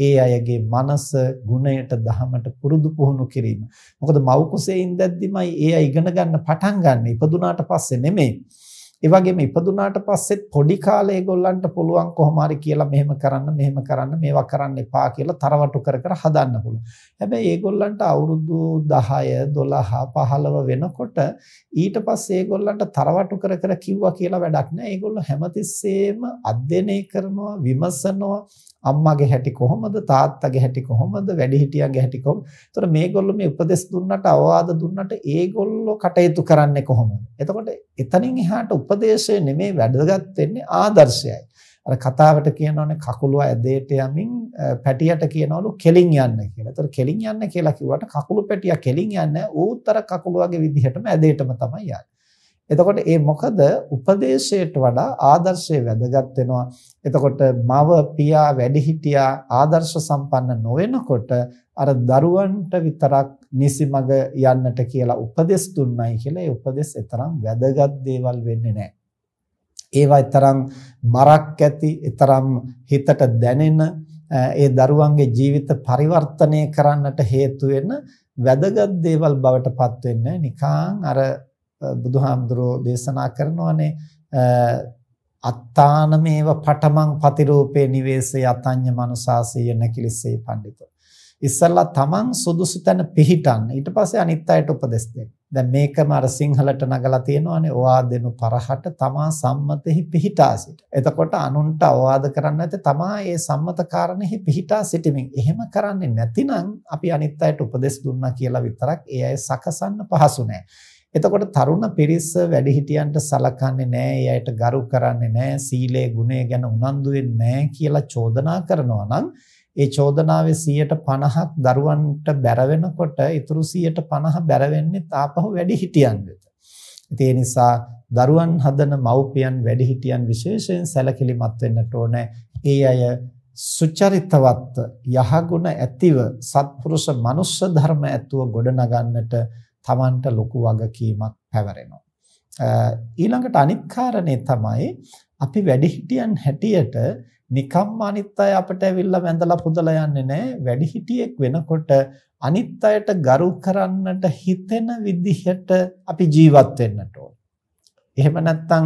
ඒ අයගේ මනස ගුණයට දහමට පුරුදු පුහුණු කිරීම. මොකද මව් කුසේ ඉඳද්දිමයි ඒ අය ඉගෙන ගන්න පටන් ගන්න. ඉපදුනාට පස්සේ නෙමෙයි. ඒ වගේම ඉපදුනාට පස්සෙත් පොඩි කාලේ ඒගොල්ලන්ට පුළුවන් කොහොම හරි කියලා මෙහෙම කරන්න මෙහෙම කරන්න මේවා කරන්න එපා කියලා තරවටු කර කර හදන්න පුළුවන්. හැබැයි ඒගොල්ලන්ට අවුරුදු 10 12 15 වෙනකොට ඊට පස්සේ ඒගොල්ලන්ට තරවටු කර කර කිව්වා කියලා වැඩක් නැහැ. ඒගොල්ලෝ හැමතිස්සෙම අධ්‍යයනය කරනවා, විමසනවා, අම්මාගේ හැටි කොහොමද තාත්තගේ හැටි කොහොමද වැඩිහිටියන්ගේ හැටි කොහොමද? එතකොට මේගොල්ලෝ මේ උපදෙස් දුන්නට අවවාද දුන්නට ඒගොල්ලෝ කටයුතු කරන්නේ කොහොමද? එතකොට එතනින් එහාට උපදේශය නෙමෙයි වැදගත් වෙන්නේ ආදර්ශයයි. අර කතාවට කියනෝනේ කකුල ඇදේට යමින් පැටියට කියනවලු කෙලින් යන්න කියලා. ඒතර කෙලින් යන්න කියලා කිව්වට කකුළු පැටියා කෙලින් යන්නේ ඌතර කකුල වගේ විදිහටම ඇදේටම තමයි යන්නේ. එතකොට මේ මොකද උපදේශයට වඩා ආදර්ශය වැදගත් වෙනවා. එතකොට මව පියා වැඩිහිටියා ආදර්ශ සම්පන්න නොවෙනකොට අර දරුවන්ට විතරක් නිසි මඟ යන්නට කියලා උපදෙස් දුන්නයි කියලා ඒ උපදෙස් තරම් වැදගත් දේවල් වෙන්නේ නැහැ. ඒවා තරම් මරක් ඇති, තරම් හිතට දැනෙන ඒ දරුවන්ගේ ජීවිත පරිවර්තනය කරන්නට හේතු වෙන වැදගත් දේවල් බවට පත් වෙන්නේ නිකං අර බුදුහාමුදුරෝ දේශනා කරනවානේ අත්තානමේව පඨමං පතිරූපේ නිවේසේ අතඤ්ඤ මනුසාසය නැකිලිසේ පඬිතෝ ඉස්සල්ලා තමන් සුදුසු තැන පිහිටන්න ඊට පස්සේ අනිත් අයට උපදෙස් දෙන්න. දැන් මේකම අර සිංහලට නගලා තියෙනවානේ ඔවා දෙනු පරහට තමා සම්මතෙහි පිහිටා සිට. එතකොට අනුන්ට අවවාද කරන්න නැති තමා ඒ සම්මත කාරණෙහි පිහිටා සිටීමෙන්. එහෙම කරන්නේ නැතිනම් අපි අනිත් අයට උපදෙස් දුන්නා කියලා විතරක් ඒ අය සකසන්න පහසු නෑ. එතකොට තරුණ පිරිස වැඩිහිටියන්ට සලකන්නේ නැහැ, ඒ අයට ගරු කරන්නේ නැහැ, සීලේ ගුණය ගැන උනන්දු වෙන්නේ නැහැ කියලා චෝදනා කරනවා නම් ඒ චෝදනාවේ 150ක් දරුවන්ට බැර වෙනකොට ඊතුරු 150 බැර වෙන්නේ තාපහු වැඩිහිටියන් වෙත. ඒ නිසා දරුවන් හදන මව්පියන් වැඩිහිටියන් විශේෂයෙන් සැලකිලිමත් වෙන්නට ඕනේ. ඒ අය සුචරිතවත්ව යහගුණ ඇතිව සත්පුරුෂ මනුෂ්‍ය ධර්ම ඇතුව ගොඩනගන්නට Tamanට ලොකු වගකීමක් පැවරෙනවා. ඊළඟට අනිත් කාරණේ තමයි අපි වැඩිහිටියන් හැටියට නිකම්ම අනිත් අය අපිට ඇවිල්ලා වැඳලා පුදලා යන්නේ නැහැ. වැඩිහිටියෙක් වෙනකොට අනිත් අයට ගරු කරන්නට හිතෙන විදිහට අපි ජීවත් වෙන්නට ඕන. එහෙම නැත්නම්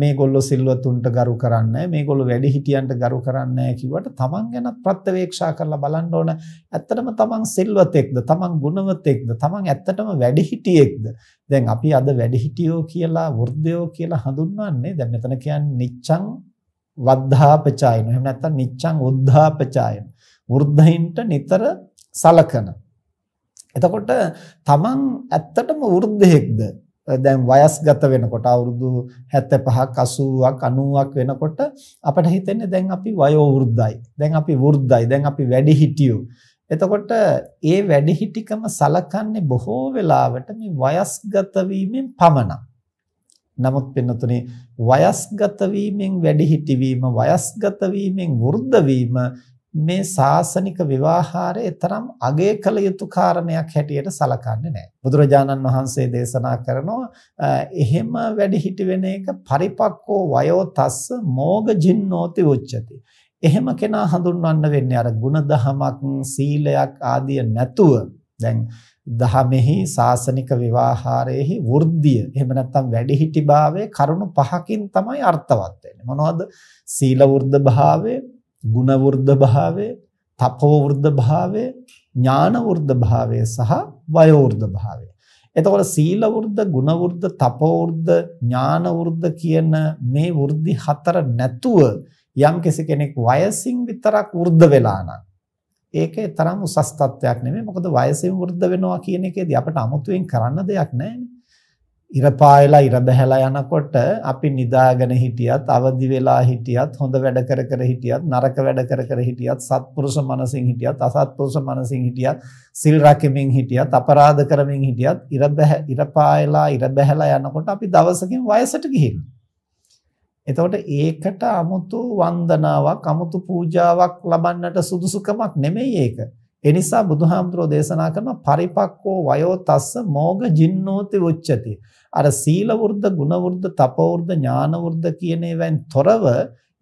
මේගොල්ලෝ සිල්වතුන්ට ගරු කරන්නේ නැහැ මේගොල්ලෝ වැඩි හිටියන්ට ගරු කරන්නේ නැහැ කිව්වට තමන් ගැන ප්‍රත්‍යවේක්ෂා කරලා බලන්න ඕන ඇත්තටම තමන් සිල්වතෙක්ද තමන් ගුණවතෙක්ද තමන් ඇත්තටම වැඩි හිටියෙක්ද දැන් අපි අද වැඩි හිටියෝ කියලා වෘද්ධයෝ කියලා හඳුන්වන්නේ දැන් මෙතන කියන්නේ නිච්ඡං වද්ධාපචායන එහෙම නැත්නම් නිච්ඡං උද්ධාපචායන වෘද්ධයින්ට නිතර සලකන එතකොට තමන් ඇත්තටම වෘද්ධයෙක්ද දැන් වයස්ගත වෙනකොට අවුරුදු 75ක් 80ක් 90ක් වෙනකොට අපිට හිතෙන්නේ දැන් අපි වයෝ වෘද්ධයි. දැන් අපි වෘද්ධයි. දැන් අපි වැඩිහිටියෝ. එතකොට ඒ වැඩිහිටිකම සලකන්නේ බොහෝ වෙලාවට මේ වයස්ගත වීමෙන් පමණයි. නමුත් පින්නතුනේ වයස්ගත වීමෙන් වැඩිහිටි වීම වයස්ගත වීමෙන් වෘද්ධ වීම මේ සාසනික විවාහාරයේ තරම් අගය කළ යුතු කාරණයක් හැටියට සලකන්නේ නැහැ. බුදුරජාණන් වහන්සේ දේශනා කරනවා එහෙම වැඩි හිටි වෙන එක පරිපක්කෝ වයෝ තස්ස මෝග ජින්නෝති උච්චති. එහෙම කෙනා හඳුන්වන්න වෙන්නේ අර ಗುಣදහමක් සීලයක් ආදිය නැතුව දැන් දහමෙහි සාසනික විවාහාරයේහි වෘද්ධිය එහෙම නැත්නම් වැඩිහිටි භාවයේ කරුණු පහකින් තමයි අර්ථවත් වෙන්නේ මොනවද සීල වෘද්ධ භාවය ගුණ වෘද්ධ භාවය, තපෝ වෘද්ධ භාවය, ඥාන වෘද්ධ භාවය සහ වයෝ වෘද්ධ භාවය. එතකොට සීල වෘද්ධ, ගුණ වෘද්ධ, තපෝ වෘද්ධ, ඥාන වෘද්ධ කියන මේ වෘද්ධි හතර නැතුව යම් කෙනෙක් වයසින් විතරක් වෘද්ධ වෙලා නම් ඒකේ තරම් උසස් තත්වයක් නෙමෙයි. මොකද වයසින් වෘද්ධ වෙනවා කියන එකේදී අපිට අමුතුවෙන් කරන්න දෙයක් නැහැ. ඉර පායලා ඉර බැහැලා යනකොට අපි නිදාගෙන හිටියත් අවදි වෙලා හිටියත් හොඳ වැඩ කර කර හිටියත් නරක වැඩ කර කර හිටියත් සත්පුරුෂ මනසින් හිටියත් අසත්පුරුෂ මනසින් හිටියත් සිල් රැකෙමින් හිටියත් අපරාධ කරමින් හිටියත් ඉර බැහැ ඉර පායලා ඉර බැහැලා යනකොට අපි දවසකින් වයසට ගිහිනවා. එතකොට ඒකට 아무තු වන්දනාවක් 아무තු පූජාවක් ලබන්නට සුදුසුකමක් නෙමෙයි ඒක. ඒ නිසා බුදුහාමුදුරෝ දේශනා කරන පරිපක්කෝ වයෝ තස්ස මෝග ජින්නෝති උච්චති. අර සීල වර්ධ, ගුණ වර්ධ, තපෝ වර්ධ, ඥාන වර්ධ කියන ඒවායින් තොරව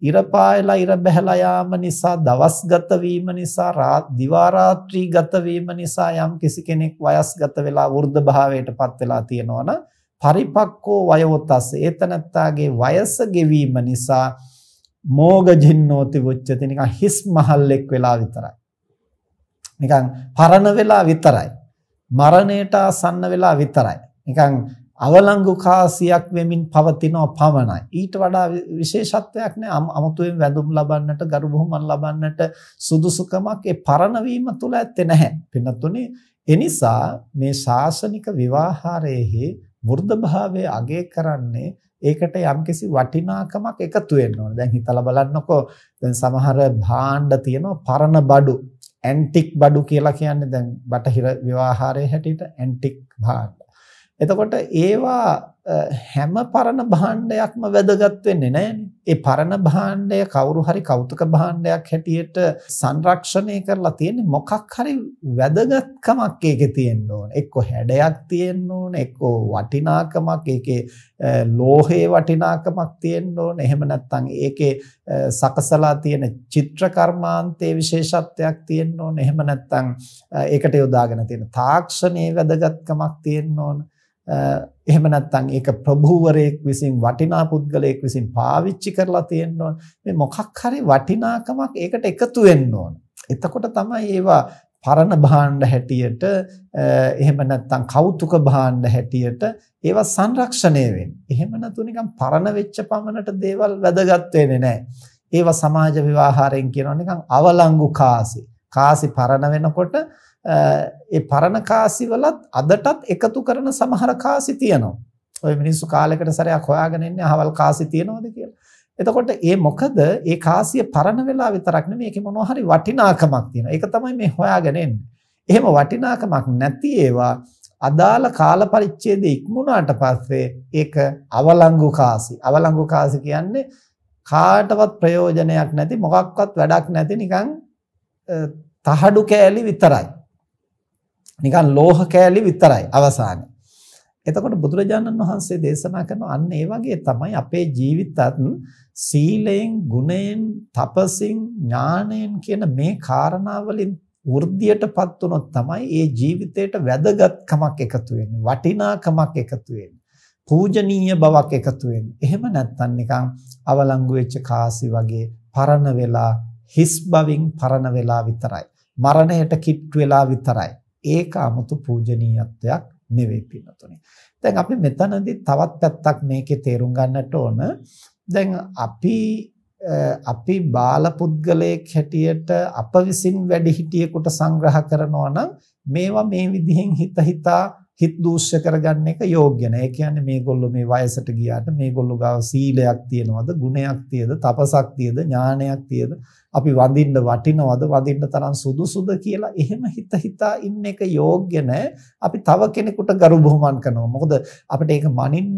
ඉර පායලා ඉර බැහැලා යාම නිසා, දවස් ගත වීම නිසා, රාත් දිවා රාත්‍රී ගත වීම නිසා යම් කිසි කෙනෙක් වයස්ගත වෙලා වර්ධ භාවයටපත් වෙලා තියෙනවනම් පරිපක්කෝ වයෝ තස්ස. ඒතනත්තාගේ වයස ගෙවීම නිසා මෝග ජින්නෝති උච්චති නිකන් හිස් මහල්ලෙක් වෙලා විතරයි. නිකන් පරණ වෙලා විතරයි. මරණයට ආසන්න වෙලා විතරයි. නිකන් අවලංගු කාසියක් වෙමින් පවතිනව පමණයි. ඊට වඩා විශේෂත්වයක් නැහැ. අමුතුවෙන් වැඳුම් ලබන්නට, ගරු බුහුමන් ලබන්නට සුදුසුකමක් ඒ පරණ වීම තුල ඇත්තේ නැහැ. පින්නතුනේ එනිසා මේ ශාසනික විවාහාරයේහි වෘද්ධභාවයේ අගය කරන්නේ ඒකට යම්කිසි වටිනාකමක් එකතු වෙන්න ඕන. දැන් හිතලා බලන්නකෝ දැන් සමහර භාණ්ඩ තියෙනවා පරණ බඩු. ඇන්ටික් බඩු කියලා කියන්නේ දැන් බටහිර ව්‍යවහාරයේ හැටියට ඇන්ටික් භාණ්ඩ. එතකොට ඒවා හැම පරණ භාණ්ඩයක්ම වැදගත් වෙන්නේ නැහැනේ. ඒ පරණ භාණ්ඩය කවුරු හරි කෞතුක භාණ්ඩයක් හැටියට සංරක්ෂණය කරලා තියෙන්නේ මොකක් හරි වැදගත්කමක් ඒකේ තියෙන්න ඕන. එක්ක හැඩයක් තියෙන්න ඕන, එක්ක වටිනාකමක්, ඒකේ ලෝහයේ වටිනාකමක් තියෙන්න ඕන. එහෙම නැත්නම් ඒකේ සකසලා තියෙන චිත්‍ර කර්මාන්තයේ විශේෂත්වයක් තියෙන්න ඕන. එහෙම නැත්නම් ඒකට යොදාගෙන තියෙන තාක්ෂණයේ වැදගත්කමක් තියෙන්න ඕන. එහෙම නැත්නම් ඒක ප්‍රභූවරයෙක් විසින් වටිනා පුද්ගලයෙක් විසින් පාවිච්චි කරලා තියෙන්න ඕන. මේ මොකක් හරි වටිනාකමක් ඒකට එකතු වෙන්න ඕන. එතකොට තමයි ඒවා පරණ භාණ්ඩ හැටියට එහෙම නැත්නම් කෞතුක භාණ්ඩ හැටියට ඒවා සංරක්ෂණය වෙන්නේ. එහෙම නැතු නිකන් පරණ වෙච්ච පමණට දේවල් වැදගත් වෙන්නේ නැහැ. ඒවා සමාජ විවාහයෙන් කියනවා නිකන් අවලංගු කාසි. කාසි පරණ වෙනකොට ඒ පරණ කාසි වලත් අදටත් එකතු කරන සමහර කාසි තියෙනවා. ඔය මිනිස්සු කාලයකට සැරයක් හොයාගෙන ඉන්නේ අහවල් කාසි තියෙනවද කියලා. එතකොට ඒ මොකද ඒ කාසිය පරණ වෙලා විතරක් නෙමෙයි ඒකේ මොනවා හරි වටිනාකමක් තියෙනවා. ඒක තමයි මේ හොයාගෙන එන්නේ. එහෙම වටිනාකමක් නැති ඒවා අදාළ කාල පරිච්ඡේදය ඉක්මුණාට පස්සේ ඒක අවලංගු කාසි. අවලංගු කාසි කියන්නේ කාටවත් ප්‍රයෝජනයක් නැති මොකක්වත් වැඩක් නැති නිකන් තහඩු කෑලි විතරයි. නිකන් ලෝහ කෑලි විතරයි අවසානයේ. එතකොට බුදුරජාණන් වහන්සේ දේශනා කරන අන්න ඒ වගේ තමයි අපේ ජීවිතත් සීලයෙන්, ගුණයෙන්, තපසින්, ඥාණයෙන් කියන මේ කාරණාවලින් වෘද්ධියටපත් වුණොත් තමයි ඒ ජීවිතයට වැදගත්කමක් එකතු වෙන්නේ, වටිනාකමක් එකතු වෙන්නේ. පූජනීය බවක් එකතු වෙන්නේ. එහෙම නැත්නම් නිකන් අවලංගු වෙච්ච කාසි වගේ පරණ වෙලා හිස් බවින් පරණ වෙලා විතරයි. මරණයට කිට් වෙලා විතරයි. ඒක 아무තු පූජනීයත්වයක් නෙවෙයි පින්නතුනේ. දැන් අපි මෙතනදී තවත් පැත්තක් මේකේ තේරුම් ගන්නට ඕන. දැන් අපි අපි බාල පුද්ගලයෙක් හැටියට අප විසින් වැඩිහිටියෙකුට සංග්‍රහ කරනවා නම් මේවා මේ විදිහෙන් හිත හිතා හිත දූෂ්‍ය කරගන්න එක යෝග්‍ය නැහැ. ඒ කියන්නේ මේගොල්ලෝ මේ වයසට ගියාට මේගොල්ලෝ ගාව සීලයක් තියනවද, ගුණයක් තියද, තපසක් තියද, ඥානයක් තියද, අපි වඳින්න වටිනවද, වඳින්න තරම් සුදුසුද කියලා එහෙම හිත හිතා ඉන්න එක යෝග්‍ය නැහැ. අපි තව කෙනෙකුට ගරු බුහුමන් කරනවා. මොකද අපිට ඒක මනින්න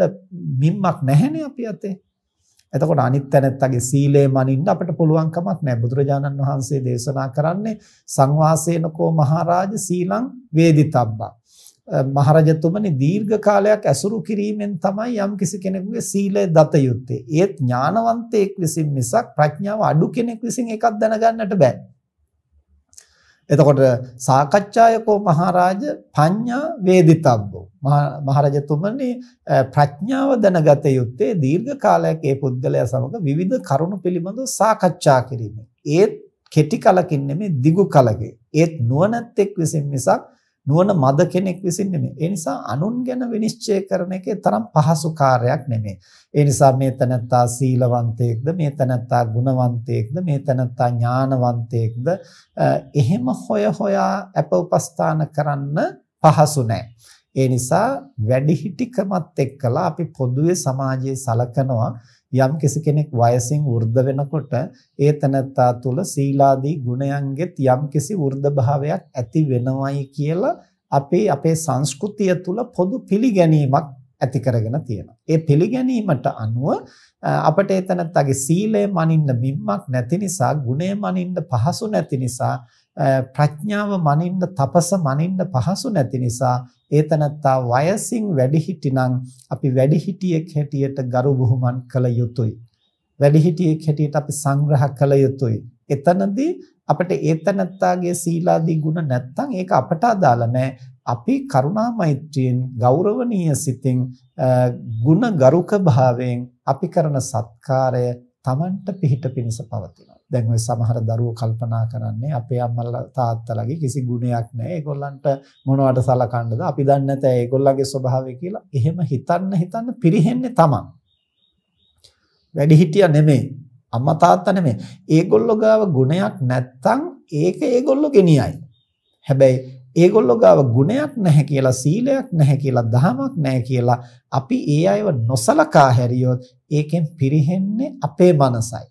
මිම්මක් නැහැනේ අපි අතේ. එතකොට අනිත් තැනත්තගේ සීලය මනින්න අපිට පුළුවන් කමක් නැහැ. බුදුරජාණන් වහන්සේ දේශනා කරන්නේ සංවාසේනකෝ මහරජ සීලං වේදිතබ්බා මහරජතුමනි දීර්ඝ කාලයක් ඇසුරු කිරීමෙන් තමයි යම් කිසි කෙනෙකුගේ සීලය දත යුත්තේ. ඒත් ඥානවන්තයෙක් විසින් මිසක් ප්‍රඥාව අඩු කෙනෙක් විසින් එකක් දැනගන්නට බෑ. එතකොට සාකච්ඡායකෝ මහරජ පඤ්ඤා වේදිතබ්බෝ මහරජතුමනි ප්‍රඥාව දැනගත යුත්තේ දීර්ඝ කාලයක් ඒ පුද්ගලයා සමග විවිධ කරුණු පිළිබඳව සාකච්ඡා කිරීම. ඒත් කෙටි කලකින් නෙමෙයි දිගු කලකින්. ඒත් නුවණැත්තෙක් විසින් මිසක් නුවණ මද කෙනෙක් විසින් නෙමෙයි. ඒ නිසා අනුන් ගැන විනිශ්චය කරන එකේ තරම් පහසු කාර්යයක් නෙමෙයි. ඒ නිසා මේ තනත්තා සීලවන්තයෙක්ද, මේ තනත්තා ගුණවන්තයෙක්ද, මේ තනත්තා ඥානවන්තයෙක්ද එහෙම හොය හොයා අප උපස්ථාන කරන්න පහසු නැහැ. ඒ නිසා වැඩිහිටිකමත් එක්කලා අපි පොදුවේ සමාජයේ සලකනවා යම් කිසි කෙනෙක් වයසින් වෘද්ධ වෙනකොට ඒ තනත්තා තුළ සීලාදී ගුණයන්ගෙත් යම් කිසි වෘද්ධ භාවයක් ඇති වෙනවයි කියලා අපේ අපේ සංස්කෘතිය තුළ පොදු පිළිගැනීමක් ඇති කරගෙන තියෙනවා. ඒ පිළිගැනීමට අනුව අපට එතනත්ගේ සීලය මනින්න බිම්මක් නැති නිසා, ගුණය මනින්න පහසු නැති නිසා ප්‍රඥාව මනින්න තපස මනින්න පහසු නැති නිසා ඒතනත්තා වයසින් වැඩි හිටිනම් අපි වැඩි හිටියෙක් හැටියට ගරු බුහුමන් කළ යුතුයි. වැඩි හිටියෙක් හැටියට අපි සංග්‍රහ කළ යුතුයි. එතනදී අපිට ඒතනත්තාගේ සීලාදී ගුණ නැත්තම් ඒක අපට අදාළ නැහැ. අපි කරුණා මෛත්‍රියෙන් ගෞරවනීය සිතින් ಗುಣ ගරුක භාවයෙන් අපි කරන සත්කාරය Tamanට පිහිට පිණිස පවතිනවා. දැන් ওই සමහර දරුවෝ කල්පනා කරන්නේ අපේ අම්මලා තාත්තලාගේ කිසි ගුණයක් නැහැ. ඒගොල්ලන්ට මොනවට සලකන්නද? අපි දන්නේ නැත ඒගොල්ලන්ගේ ස්වභාවය කියලා. එහෙම හිතන්න හිතන්න පිරිහෙන්නේ Taman. වැඩි හිටියා නෙමෙයි. අම්මා තාත්තා නෙමෙයි. ඒගොල්ලෝ ගාව ගුණයක් නැත්තම් ඒක ඒගොල්ලෝ ගෙනියයි. හැබැයි ඒගොල්ලෝ ගාව ගුණයක් නැහැ කියලා සීලයක් නැහැ කියලා දහමක් නැහැ කියලා අපි ඒ අයව නොසලකා හැරියොත් ඒකෙන් පිරිහෙන්නේ අපේ මනසයි.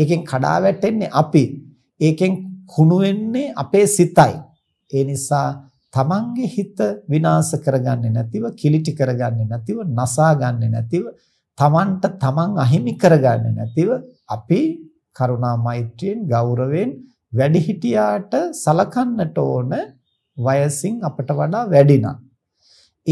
ඒකෙන් කඩා වැටෙන්නේ අපි. ඒකෙන් කුණු වෙන්නේ අපේ සිතයි. ඒ නිසා තමන්ගේ හිත විනාශ කරගන්නේ නැතිව කිලිටි කරගන්නේ නැතිව නසා ගන්නේ නැතිව තමන්ට තමන් අහිමි කරගන්නේ නැතිව අපි කරුණා මෛත්‍රියෙන් ගෞරවයෙන් වැඩිහිටියාට සලකන්නට ඕන වයසින් අපට වඩා වැඩි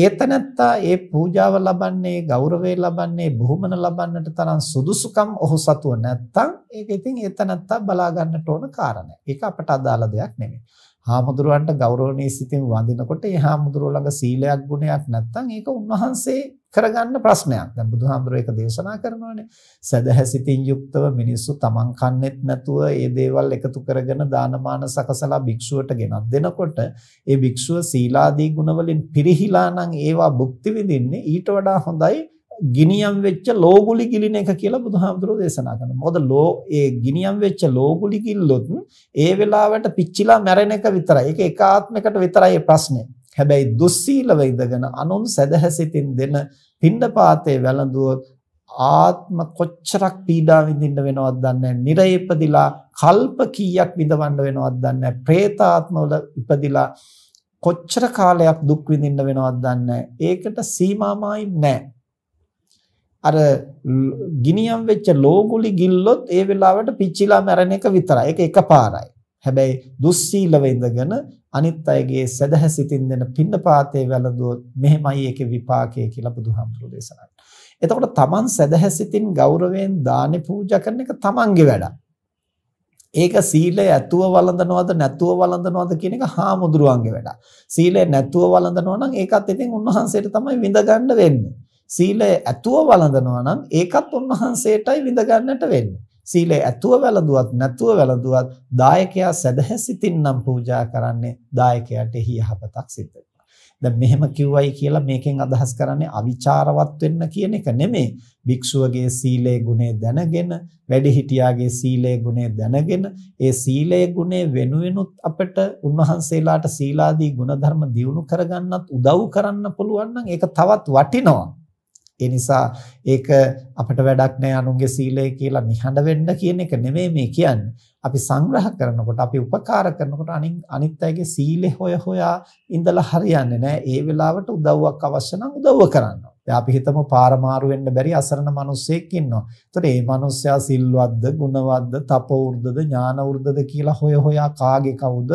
ඒතනත්තා ඒ පූජාව ලබන්නේ ගෞරවය ලබන්නේ බොහොමන ලබන්නට තරම් සුදුසුකම් ඔහු සතුව නැත්තම් ඒක ඉතින් ඒතනත්තා බලා ගන්නට ඕන කාරණා. ඒක අපට අදාළ දෙයක් නෙමෙයි. හාමුදුරුවන්ට ගෞරවණීය සිතින් වඳිනකොට ඒ හාමුදුරුවෝ ළඟ සීලයක් ගුණයක් නැත්නම් ඒක උන්වහන්සේ කරගන්න ප්‍රශ්නයක්. දැන් බුදුහාමුදුරුවෝ ඒක දේශනා කරනවානේ. සදහැ සිතින් යුක්තව මිනිස්සු තමන් කන්නේත් නැතුව ඒ දේවල් එකතු කරගෙන දානමාන සකසලා භික්ෂුවට ගෙනත් දෙනකොට ඒ භික්ෂුව සීලාදී ගුණවලින් පිරිහිලා නම් ඒවා භුක්ති විඳින්නේ ඊට වඩා හොඳයි ගිනියම් වෙච්ච ලෝගුලි ගිලින එක කියලා බුදුහාමුදුරුවෝ දේශනා කරනවා. මොකද ලෝ ඒ ගිනියම් වෙච්ච ලෝගුලි ගිල්ලොත් ඒ වෙලාවට පිච්චිලා මැරෙන එක විතරයි. ඒක එක ආත්මයකට විතරයි ප්‍රශ්නේ. හැබැයි දුස්සීලව ඉඳගෙන අනුන් සදහසිතින් දෙන පින්ඩපාතේ වැළඳුවොත් ආත්ම කොච්චරක් පීඩා විඳින්න වෙනවද දන්නේ නැහැ. නිරේපදිලා කල්ප කීයක් විඳවන්න වෙනවද දන්නේ නැහැ. പ്രേතාත්මවල ඉපදිලා කොච්චර කාලයක් දුක් විඳින්න වෙනවද දන්නේ නැහැ. ඒකට සීමාමායි නැහැ. අර ගිනියම් වෙච්ච ලෝගුලි ගිල්ලොත් ඒ වෙලාවට පිච්චිලා මැරෙන එක විතරයි. ඒක එකපාරයි. හැබැයි දුස්සීලව ඉඳගෙන අනිත් අයගේ සදහසිතින් දෙන පින්නපාතේ වැළඳුවොත් මෙහෙමයි ඒකේ විපාකය කියලා බුදුහාමුදුරුවෝ දේශනා කළා. එතකොට Taman සදහසිතින් ගෞරවයෙන් දානි පූජා කරන එක Tamanගේ වැඩක්. ඒක සීලය ඇතුව වළඳනවද නැතුව වළඳනවද කියන එක හාමුදුරුවන්ගේ වැඩක්. සීලය නැතුව වළඳනවා නම් ඒකත් ඉතින් උන්වහන්සේට තමයි විඳ ගන්න වෙන්නේ. සීලය ඇතුව වළඳනවා නම් ඒකත් උන්වහන්සේටයි විඳ ගන්නට වෙන්නේ. සීලය ඇතුව වැළඳුවත් නැතුව වැළඳුවත් දායකයා සදහැසිතින්නම් පූජා කරන්නේ දායකයාට එහි යහපතක් සිද්ධ වෙනවා. දැන් මෙහෙම කිව්වයි කියලා මේකෙන් අදහස් කරන්නේ අවිචාරවත් වෙන්න කියන එක නෙමෙයි. භික්ෂුවගේ සීලේ ගුණය දැනගෙන, වැඩිහිටියාගේ සීලේ ගුණය දැනගෙන, ඒ සීලේ ගුණය වෙනුවෙනුත් අපිට උන්වහන්සේලාට සීලාදී ගුණධර්ම දියුණු කරගන්නත් උදව් කරන්න පුළුවන් නම් ඒක තවත් වටිනවා. ඒ නිසා ඒක අපිට වැඩක් නෑ අනුන්ගේ සීලය කියලා නිහඬ වෙන්න කියන එක නෙමෙයි මේ කියන්නේ. අපි සංග්‍රහ කරනකොට අපි උපකාර කරනකොට අනිත් අයගේ සීලය හොය හොයා ඉඳලා හරියන්නේ නෑ. ඒ වෙලාවට උදව්වක් අවශ්‍ය නම් උදව්ව කරනවා. දැන් අපි හිතමු පාරමාරු වෙන්න බැරි අසරණ මිනිස්සෙක් ඉන්නවා. ඒතර ඒ මිනිස්සයා සිල්වත්ද, ගුණවත්ද, තප වෘද්ධද, ඥාන වෘද්ධද කියලා හොය හොයා කාගේ කවුද,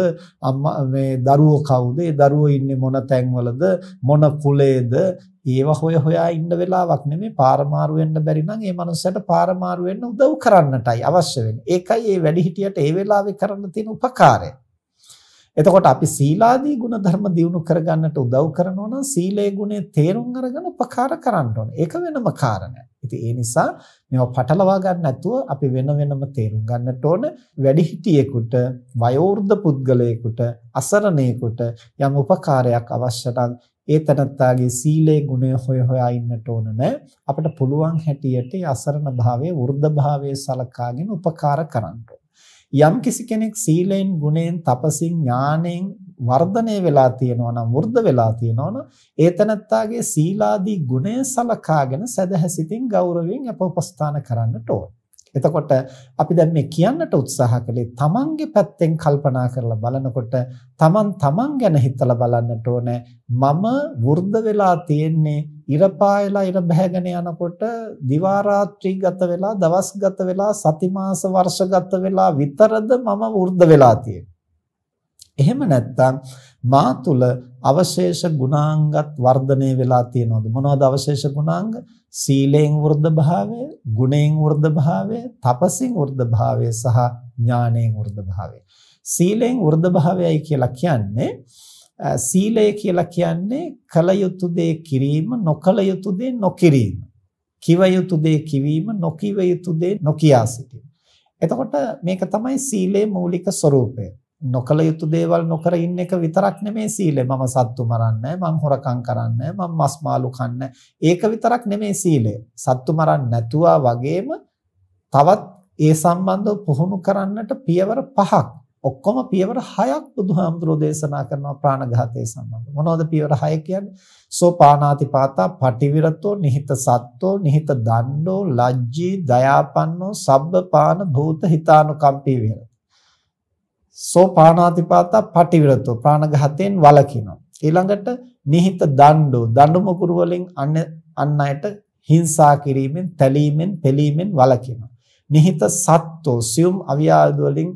අම්මා මේ දරුවෝ කවුද, ඒ දරුවෝ ඉන්නේ මොන තැන්වලද, මොන කුලේද, ඒව හොය හොයා ඉන්න වෙලාවක් නෙමෙයි පාරමාරු වෙන්න බැරි නම් ඒ මනුස්සයට පාරමාරු වෙන්න උදව් කරන්නටයි අවශ්‍ය වෙන්නේ. ඒකයි මේ වැඩිහිටියට ඒ වෙලාවේ කරන්න තියෙන උපකාරය. එතකොට අපි සීලාදී ගුණ ධර්ම දියුණු කරගන්නට උදව් කරනවා නම් සීලේ ගුණේ තේරුම් අරගෙන උපකාර කරන්න ඕනේ. ඒක වෙනම කාරණයක්. ඉතින් ඒ නිසා මේවා පටලවා ගන්න නැතුව අපි වෙන වෙනම තේරුම් ගන්නට ඕන. වැඩිහිටියෙකුට, වයෝවෘද්ධ පුද්ගලයෙකුට, අසරණයෙකුට යම් උපකාරයක් අවශ්‍ය නම් ඒ තනත්තාගේ සීලේ ගුණය හොය හොයා ඉන්නට ඕන නෑ. අපිට පුළුවන් හැටියට අසරණ භාවයේ, වෘද්ධ භාවයේ සලකාගෙන උපකාර කරන්න ඕන. යම් කිසි කෙනෙක් සීලෙන් ගුණෙන් තපසින් ඥාණයෙන් වර්ධනය වෙලා තියෙනවා නම් වර්ධ වෙලා තියෙනවා නම් ඒ තනත්තාගේ සීලාදී ගුණය සලකාගෙන සදහසිතින් ගෞරවයෙන් අප උපස්ථාන කරන්නට ඕන. එතකොට අපි දැන් මේ කියන්නට උත්සාහ කළේ තමන්ගේ පැත්තෙන් කල්පනා කරලා බලනකොට තමන් තමන් ගැන හිතලා බලන්නට ඕනේ මම වර්ධ වෙලා තියෙන්නේ ඉර පායලා ඉර බැහැගෙන යනකොට දිවා රාත්‍රී ගත වෙලා දවස් ගත වෙලා සති මාස වර්ෂ ගත වෙලා විතරද මම වෘද්ධ වෙලා තියෙන්නේ. එහෙම නැත්නම් මා තුල අවශේෂ ගුණාංගත් වර්ධනය වෙලා තියෙනවද? මොනවද අවශේෂ ගුණාංග? සීලෙන් වෘද්ධ භාවය, ගුණෙන් වෘද්ධ භාවය, තපසින් වෘද්ධ භාවය සහ ඥාණයෙන් වෘද්ධ භාවය. සීලෙන් වෘද්ධ භාවයයි කියලා කියන්නේ සීලය කියලා කියන්නේ කල යුතු දේ කිරීම, නොකල යුතු දේ නොකිරීම. කිව යුතු දේ කිවීම, නොකිව යුතු දේ නොකියා සිටීම. එතකොට මේක තමයි සීලේ මූලික ස්වરૂපය. නොකල යුතු දේවල් නොකර ඉන්න එක විතරක් නෙමේ සීලය. මම සත්තු මරන්නේ, මං හොරකම් කරන්නේ, මං මස් මාළු කන්නේ. ඒක විතරක් නෙමේ සීලය. සත්තු මරන්නේ නැතුවා වගේම තවත් ඒ සම්බන්ධව පුහුණු කරන්නට පියවර පහක් ඔක්කොම පියවර හයක් බුදුහාමුදුරෝ දේශනා කරනවා ප්‍රාණඝාතය සම්බන්ධව. මොනවද පියවර හය කියන්නේ? සෝපානාති පාතා, පටිවිරතෝ, නිහිත සත්තෝ, නිහිත දණ්ඩෝ, ලජ්ජී, දයාපන්නෝ, සබ්බපාන භූත හිතානුකම්පී විහෙරති. සෝපානාති පාතා, පටිවිරතෝ ප්‍රාණඝාතයෙන් වළකිනවා. ඊළඟට නිහිත දණ්ඩෝ, දඬුම කුරු වලින් අන්න අන් අයට හිංසා කිරීමෙන්, තැලීමෙන්, පෙලීමෙන් වළකිනවා. නිහිත සත්තෝ, සියුම් අවියාද වලින්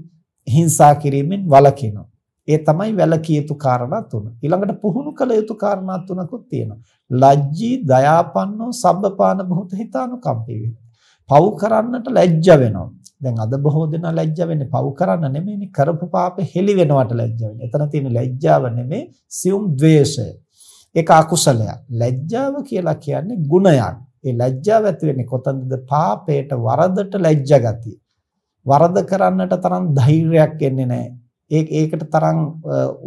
හිංසා කිරීමෙන් වළකිනවා. ඒ තමයි වැළකිය යුතු කාරණා තුන. ඊළඟට පුහුණු කළ යුතු කාරණා තුනකුත් තියෙනවා. ලැජ්ජී, දයාපන්නෝ, සබ්බපාන භූත හිතානුකම්පී වෙනවා. පව් කරන්නට ලැජ්ජ වෙනවා. දැන් අද බොහෝ දෙනා ලැජ්ජ වෙන්නේ පව් කරන්න නෙමෙයිනේ කරපු පාපේ හෙලි වෙනවට ලැජ්ජ වෙන්නේ. එතන තියෙන ලැජ්ජාව නෙමෙයි සියුම් द्वේෂය. ඒක අකුසලයක්. ලැජ්ජාව කියලා කියන්නේ ගුණයක්. ඒ ලැජ්ජාව ඇති වෙන්නේ කොතනද? පාපයට වරදට ලැජ්ජා ගතිය. වරද කරන්නට තරම් ධෛර්යයක් එන්නේ නැහැ. ඒ ඒකට තරම්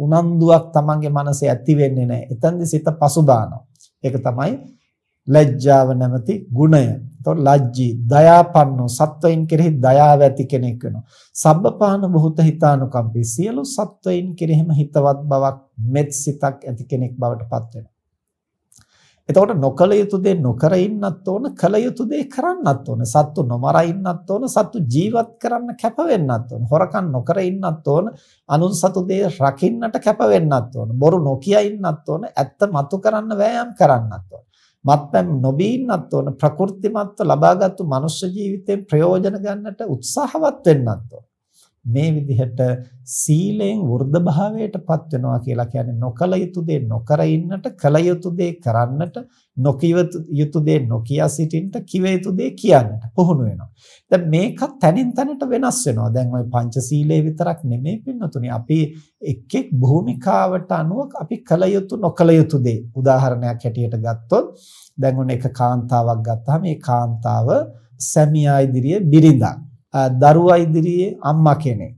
උනන්දුවක් Tamange මනසේ ඇති වෙන්නේ නැහැ. එතෙන්දි සිත පසුබානවා. ඒක තමයි ලැජ්ජාව නැමැති ගුණය. එතකොට ලැජ්ජී, දයාපන්නෝ, සත්වයින් කෙරෙහි දයාව ඇති කෙනෙක් වෙනවා. සබ්බපාන බොහෝත හිතානුකම්පී සියලු සත්වයින් කෙරෙහිම හිතවත් බවක් මෙත් සිතක් ඇති කෙනෙක් බවට පත් වෙනවා. එතකොට නොකල යුතු දේ නොකර ඉන්නත් ඕන, කල යුතු දේ කරන්නත් ඕන. සත්තු නොමර ඉන්නත් ඕන, සත්තු ජීවත් කරන්න කැප වෙන්නත් ඕන. හොරකම් නොකර ඉන්නත් ඕන, අනුන් සතු දේ රකින්නට කැප වෙන්නත් ඕන. බොරු නොකිය ඉන්නත් ඕන, ඇත්ත මතු කරන්න වෑයම් කරන්නත් ඕන. මත්පැම් නොබී ඉන්නත් ඕන, ප්‍රකෘතිමත්ව ලබාගත්තු මනුෂ්‍ය ජීවිතේ ප්‍රයෝජන ගන්නට උත්සාහවත් වෙන්නත් ඕන. මේ විදිහට සීලෙන් වෘද්ධභාවයටපත් වෙනවා කියලා කියන්නේ නොකල යුතු දේ නොකර ඉන්නට කල යුතු දේ කරන්නට නොකිය යුතු දේ නොකිය සිටින්නට කිව යුතු දේ කියන්නට පුහුණු වෙනවා. දැන් මේක තනින් තනට වෙනස් වෙනවා. දැන් ওই පංචශීලයේ විතරක් නෙමෙයි පින්නතුනි. අපි එක් එක් භූමිකාවට අනුව අපි කල යුතු නොකල යුතු දේ උදාහරණයක් හැටියට ගත්තොත් දැන් ඔන්න එක කාන්තාවක් ගත්තාම ඒ කාන්තාව සැමියා ඉදිරියේ බිරිඳක් දරුවා ඉදිරියේ අම්මා කෙනෙක්.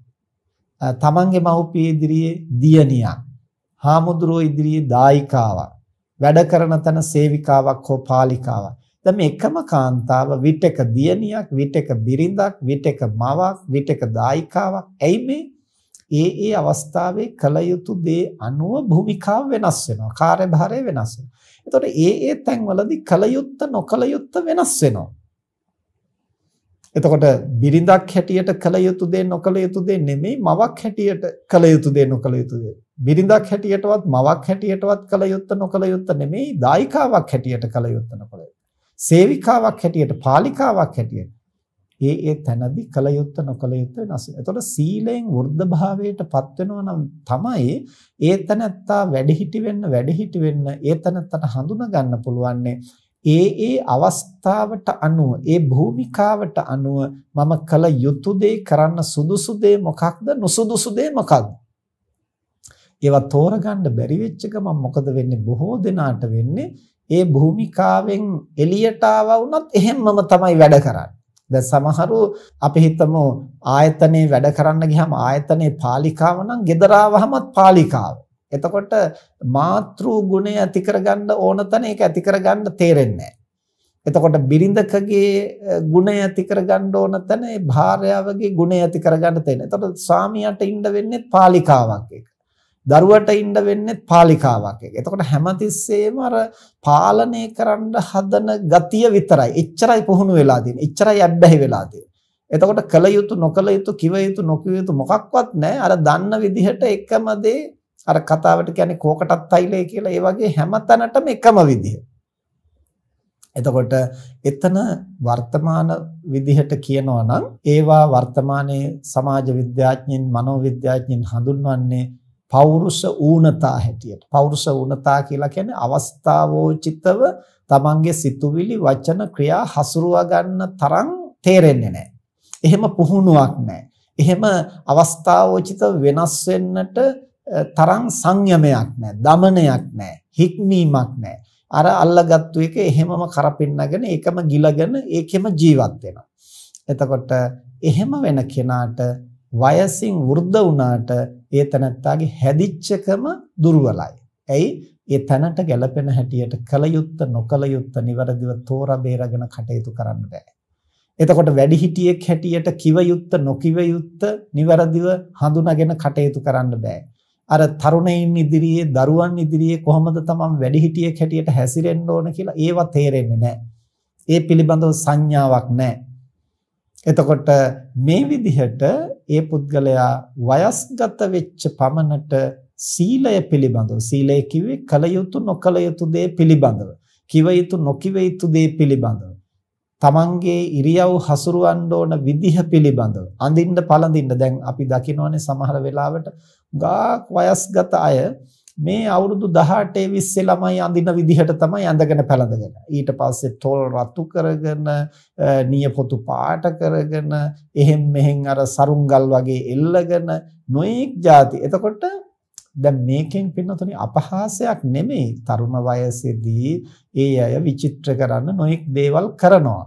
තමන්ගේ මව්පිය ඉදිරියේ දියණියක්. හාමුදුරුවෝ ඉදිරියේ දායිකාවක්. වැඩ කරන තැන සේවිකාවක් හෝ පාලිකාවක්. දැන් මේ එකම කාන්තාව විටක දියණියක්, විටක බිරිඳක්, විටක මවක්, විටක දායිකාවක්. ඇයි මේ? ඒ ඒ අවස්ථාවේ කල යුතු දේ අනුව භූමිකාව වෙනස් වෙනවා. කාර්යභාරය වෙනස් වෙනවා. එතකොට ඒ ඒ තැන්වලදී කල යුත්ත නොකල යුත්ත වෙනස් වෙනවා. එතකොට බිරිඳක් හැටියට කළ යුතු දේ නොකළ යුතු දේ නෙමෙයි මවක් හැටියට කළ යුතු දේ නොකළ යුතු දේ. බිරිඳක් හැටියටවත් මවක් හැටියටවත් කළ යුත්ත නොකළ යුත්ත නෙමෙයි දායකාවක් හැටියට කළ යුත්ත නොකළ යුත්ත. සේවිකාවක් හැටියට පාලිකාවක් හැටියට. ඒ ඒ තැනදී කළ යුත්ත නොකළ යුත්ත වෙනස්. එතකොට සීලෙන් වෘද්ධභාවයටපත් වෙනවා නම් තමයි ඒ තැනත්තා වැඩිහිටි වෙන්න වැඩිහිටි වෙන්න ඒ තැනත්තට හඳුනා ගන්න පුළුවන්නේ ඒ ඒ අවස්ථාවට අනුව ඒ භූමිකාවට අනුව මම කළ යුතු දේ කරන්න සුදුසු දේ මොකක්ද නුසුදුසු දේ මොකක්ද ඒවා තෝරගන්න බැරි වෙච්ච ගමන් මොකද වෙන්නේ බොහෝ දෙනාට වෙන්නේ ඒ භූමිකාවෙන් එළියට ආවා වුණත් එහෙම්මම තමයි වැඩ කරන්නේ දැන් සමහරු අපි හිතමු ආයතනයේ වැඩ කරන්න ගියාම ආයතනයේ පාලිකාව නම් gedara වහමත් පාලිකාව එතකොට මාතෘ ගුණය ඇති කරගන්න ඕන තැන ඒක ඇති කරගන්න තේරෙන්නේ එතකොට බිරිඳකගේ ගුණය ඇති කරගන්න ඕන තැන ඒ භාර්යාවගේ ගුණය ඇති කරගන්න තේරෙන්නේ. එතකොට ස්වාමියාට ඉන්න වෙන්නේ පාලිකාවක් එක. දරුවට ඉන්න වෙන්නේ පාලිකාවක් එක. එතකොට හැමතිස්සෙම අර පාලනය කරන්න හදන ගතිය විතරයි. එච්චරයි පුහුණු වෙලා තියෙන්නේ. එච්චරයි අබ්බැහි වෙලා තියෙන්නේ. එතකොට කල යුතු නොකල යුතු කිව යුතු නොකිය යුතු මොකක්වත් නැහැ. අර දන්න විදිහට එකම දේ අර කතාවට කියන්නේ කෝකටත් තෛලය කියලා ඒ වගේ හැම තැනටම එකම විදිය. එතකොට එතන වර්තමාන විදිහට කියනවා නම් ඒවා වර්තමානයේ සමාජ විද්‍යාඥයින් මනෝවිද්‍යාඥයින් හඳුන්වන්නේ පෞරුෂ ඌනතා හැටියට. පෞරුෂ ඌනතා කියලා කියන්නේ අවස්ථාවෝචිතව තමන්ගේ සිතුවිලි වචන ක්‍රියා හසුරුවා ගන්න තරම් තේරෙන්නේ නැහැ. එහෙම පුහුණුවක් නැහැ. එහෙම අවස්ථාවෝචිත වෙනස් වෙන්නට තරම් සංයමයක් නැහැ, දමනයක් නැහැ, හික්මීමක් නැහැ. අර අල්ලගත්තු එක එහෙමම කරපින්නගෙන ඒකම ගිලගෙන ඒකෙම ජීවත් වෙනවා. එතකොට එහෙම වෙන කෙනාට වයසින් වෘද්ධ වුණාට ඒ තනත්තාගේ හැදිච්චකම දුර්වලයි. ඇයි? ඒ තනට ගැළපෙන හැටියට කල යුත්ත නොකල යුත්ත નિවරදිව තෝරා බේරගෙන කටයුතු කරන්න බෑ. එතකොට වැඩිහිටියෙක් හැටියට කිව යුත්ත නොකිව යුත්ත નિවරදිව හඳුනාගෙන කටයුතු කරන්න බෑ. අර තරුණයින් ඉදිරියේ දරුවන් ඉදිරියේ කොහොමද තමන් වැඩිහිටියෙක් හැටියට හැසිරෙන්න ඕන කියලා ඒවා තේරෙන්නේ නැහැ. ඒ පිළිබඳව සංඥාවක් නැහැ. එතකොට මේ විදිහට ඒ පුද්ගලයා වයස්ගත වෙච්ච පමණට සීලය පිළිබඳව සීලය කිව්වේ කල යුතු නොකල යුතු දේ පිළිබඳව කිව යුතු නොකිව යුතු දේ පිළිබඳව තමන්ගේ ඉරියව් හසුරවන්න ඕන විදිහ පිළිබඳව අඳින්න පළඳින්න දැන් අපි දකිනවනේ සමහර වෙලාවට ගාක් වයස්ගත අය මේ අවුරුදු 18 20 ළමයි අඳින විදිහට තමයි ඇඳගෙන පැළඳගෙන. ඊට පස්සේ තොල් රතු කරගෙන, නියපොතු පාට කරගෙන, එහෙන් මෙහෙන් අර සරුංගල් වගේ එල්ලගෙන නොඑක් જાති. එතකොට දැන් මේකෙන් පින්නතුනේ අපහාසයක් නෙමෙයි. තරුණ වයසේදී ඒ අය විචිත්‍ර කරන්න නොඑක් දේවල් කරනවා.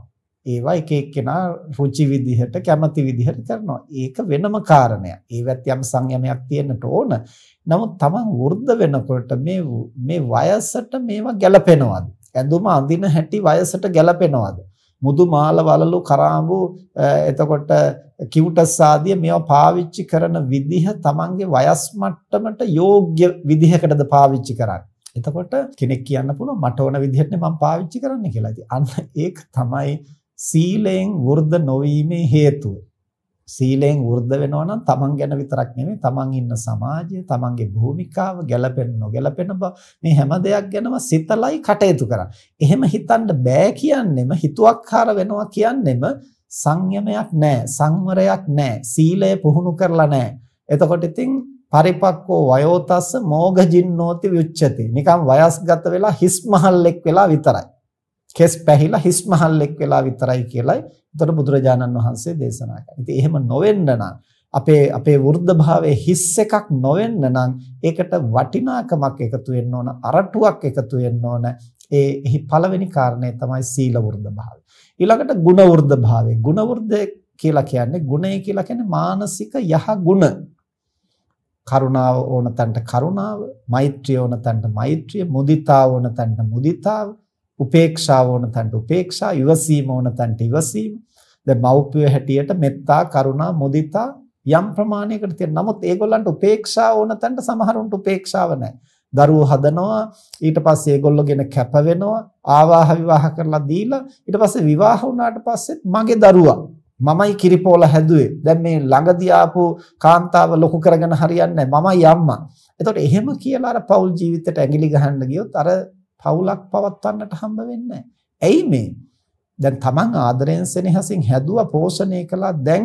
ඒවා එක එක්කෙනා රුචි විදිහට කැමති විදිහට කරනවා. ඒක වෙනම කාරණයක්. ඒවත් යම් සංයමයක් තියෙන්නට ඕන. නමුත් Taman වෘද්ධ වෙනකොට මේ මේ වයසට මේවා ගැළපෙනවද? ඇඳුම අඳින හැටි වයසට ගැළපෙනවද? මුදු මාල වලලු කරාඹු එතකොට කිවුටස් ආදිය මේවා පාවිච්චි කරන විදිහ Tamanගේ වයස් මට්ටමට යෝග්‍ය විදිහකටද පාවිච්චි කරන්නේ. එතකොට කෙනෙක් කියන්න පුළුවන් මට ඕන විදිහටනේ මම පාවිච්චි කරන්න කියලා. ඉතින් අන්න ඒක තමයි සීලයෙන් වර්ධ නොවීමේ හේතුව සීලයෙන් වර්ධ වෙනවා නම් තමන් ගැන විතරක් නෙමෙයි තමන් ඉන්න සමාජය තමන්ගේ භූමිකාව ගැළපෙන නොගැළපෙන බව මේ හැම දෙයක් ගැනම සිතලයි කටයුතු කරන්නේ. එහෙම හිතන්න බෑ කියන්නෙම හිතුවක්කාර වෙනවා කියන්නෙම සංයමයක් නැහැ සංවරයක් නැහැ සීලය පුහුණු කරලා නැහැ. එතකොට ඉතින් පරිපක්කෝ වයෝතස්ස මෝගජින්නෝති විච්ඡති. නිකම් වයස්ගත වෙලා හිස් මහල්ලෙක් වෙලා විතරයි. කෙස් පැහිලා හිස් මහල්ලෙක් වෙලා විතරයි කියලයි එතකොට බුදුරජාණන් වහන්සේ දේශනා කරා. ඉතින් එහෙම නොවෙන්න නම් අපේ අපේ වෘද්ධභාවයේ හිස් එකක් නොවෙන්න නම් ඒකට වටිනාකමක් එකතු වෙන්න ඕන අරටුවක් එකතු වෙන්න ඕන ඒ එහි පළවෙනි කාරණය තමයි සීල වෘද්ධභාවය. ඊළඟට ගුණ වෘද්ධභාවය. ගුණ වෘද්ධය කියලා කියන්නේ ගුණය කියලා කියන්නේ මානසික යහ ගුණ. කරුණාව ඕන තැනට කරුණාව, මෛත්‍රිය ඕන තැනට මෛත්‍රිය, මුදිතාව ඕන තැනට මුදිතාව, උපේක්ෂාව ඕන තන්ට උපේක්ෂා, ඉවසීම ඕන තන්ට ඉවසීම. දැන් මෞපිය හැටියට මෙත්තා, කරුණා, මුදිතා යම් ප්‍රමාණයකට තියෙන. නමුත් ඒගොල්ලන්ට උපේක්ෂා ඕන තන්ට සමහරුන්ට උපේක්ෂාව නැහැ. දරුවෝ හදනවා ඊට පස්සේ ඒගොල්ලෝ ගැන කැප වෙනවා ආවාහ විවාහ කරලා දීලා ඊට පස්සේ විවාහ වුණාට පස්සෙත් මගේ දරුවා මමයි කිරිපෝල හැදුවේ. දැන් මේ ළඟදී ආපු කාන්තාව ලොකු කරගෙන හරියන්නේ නැහැ. මමයි අම්මා. එතකොට එහෙම කියලා අර පෞල් ජීවිතයට ඇඟිලි ගහන්න ගියොත් අර පවුලක් පවත්වන්නට හම්බ වෙන්නේ ඇයි මේ? දැන් Taman ආදරයෙන් සෙනෙහසින් හැදුවා පෝෂණය කළා දැන්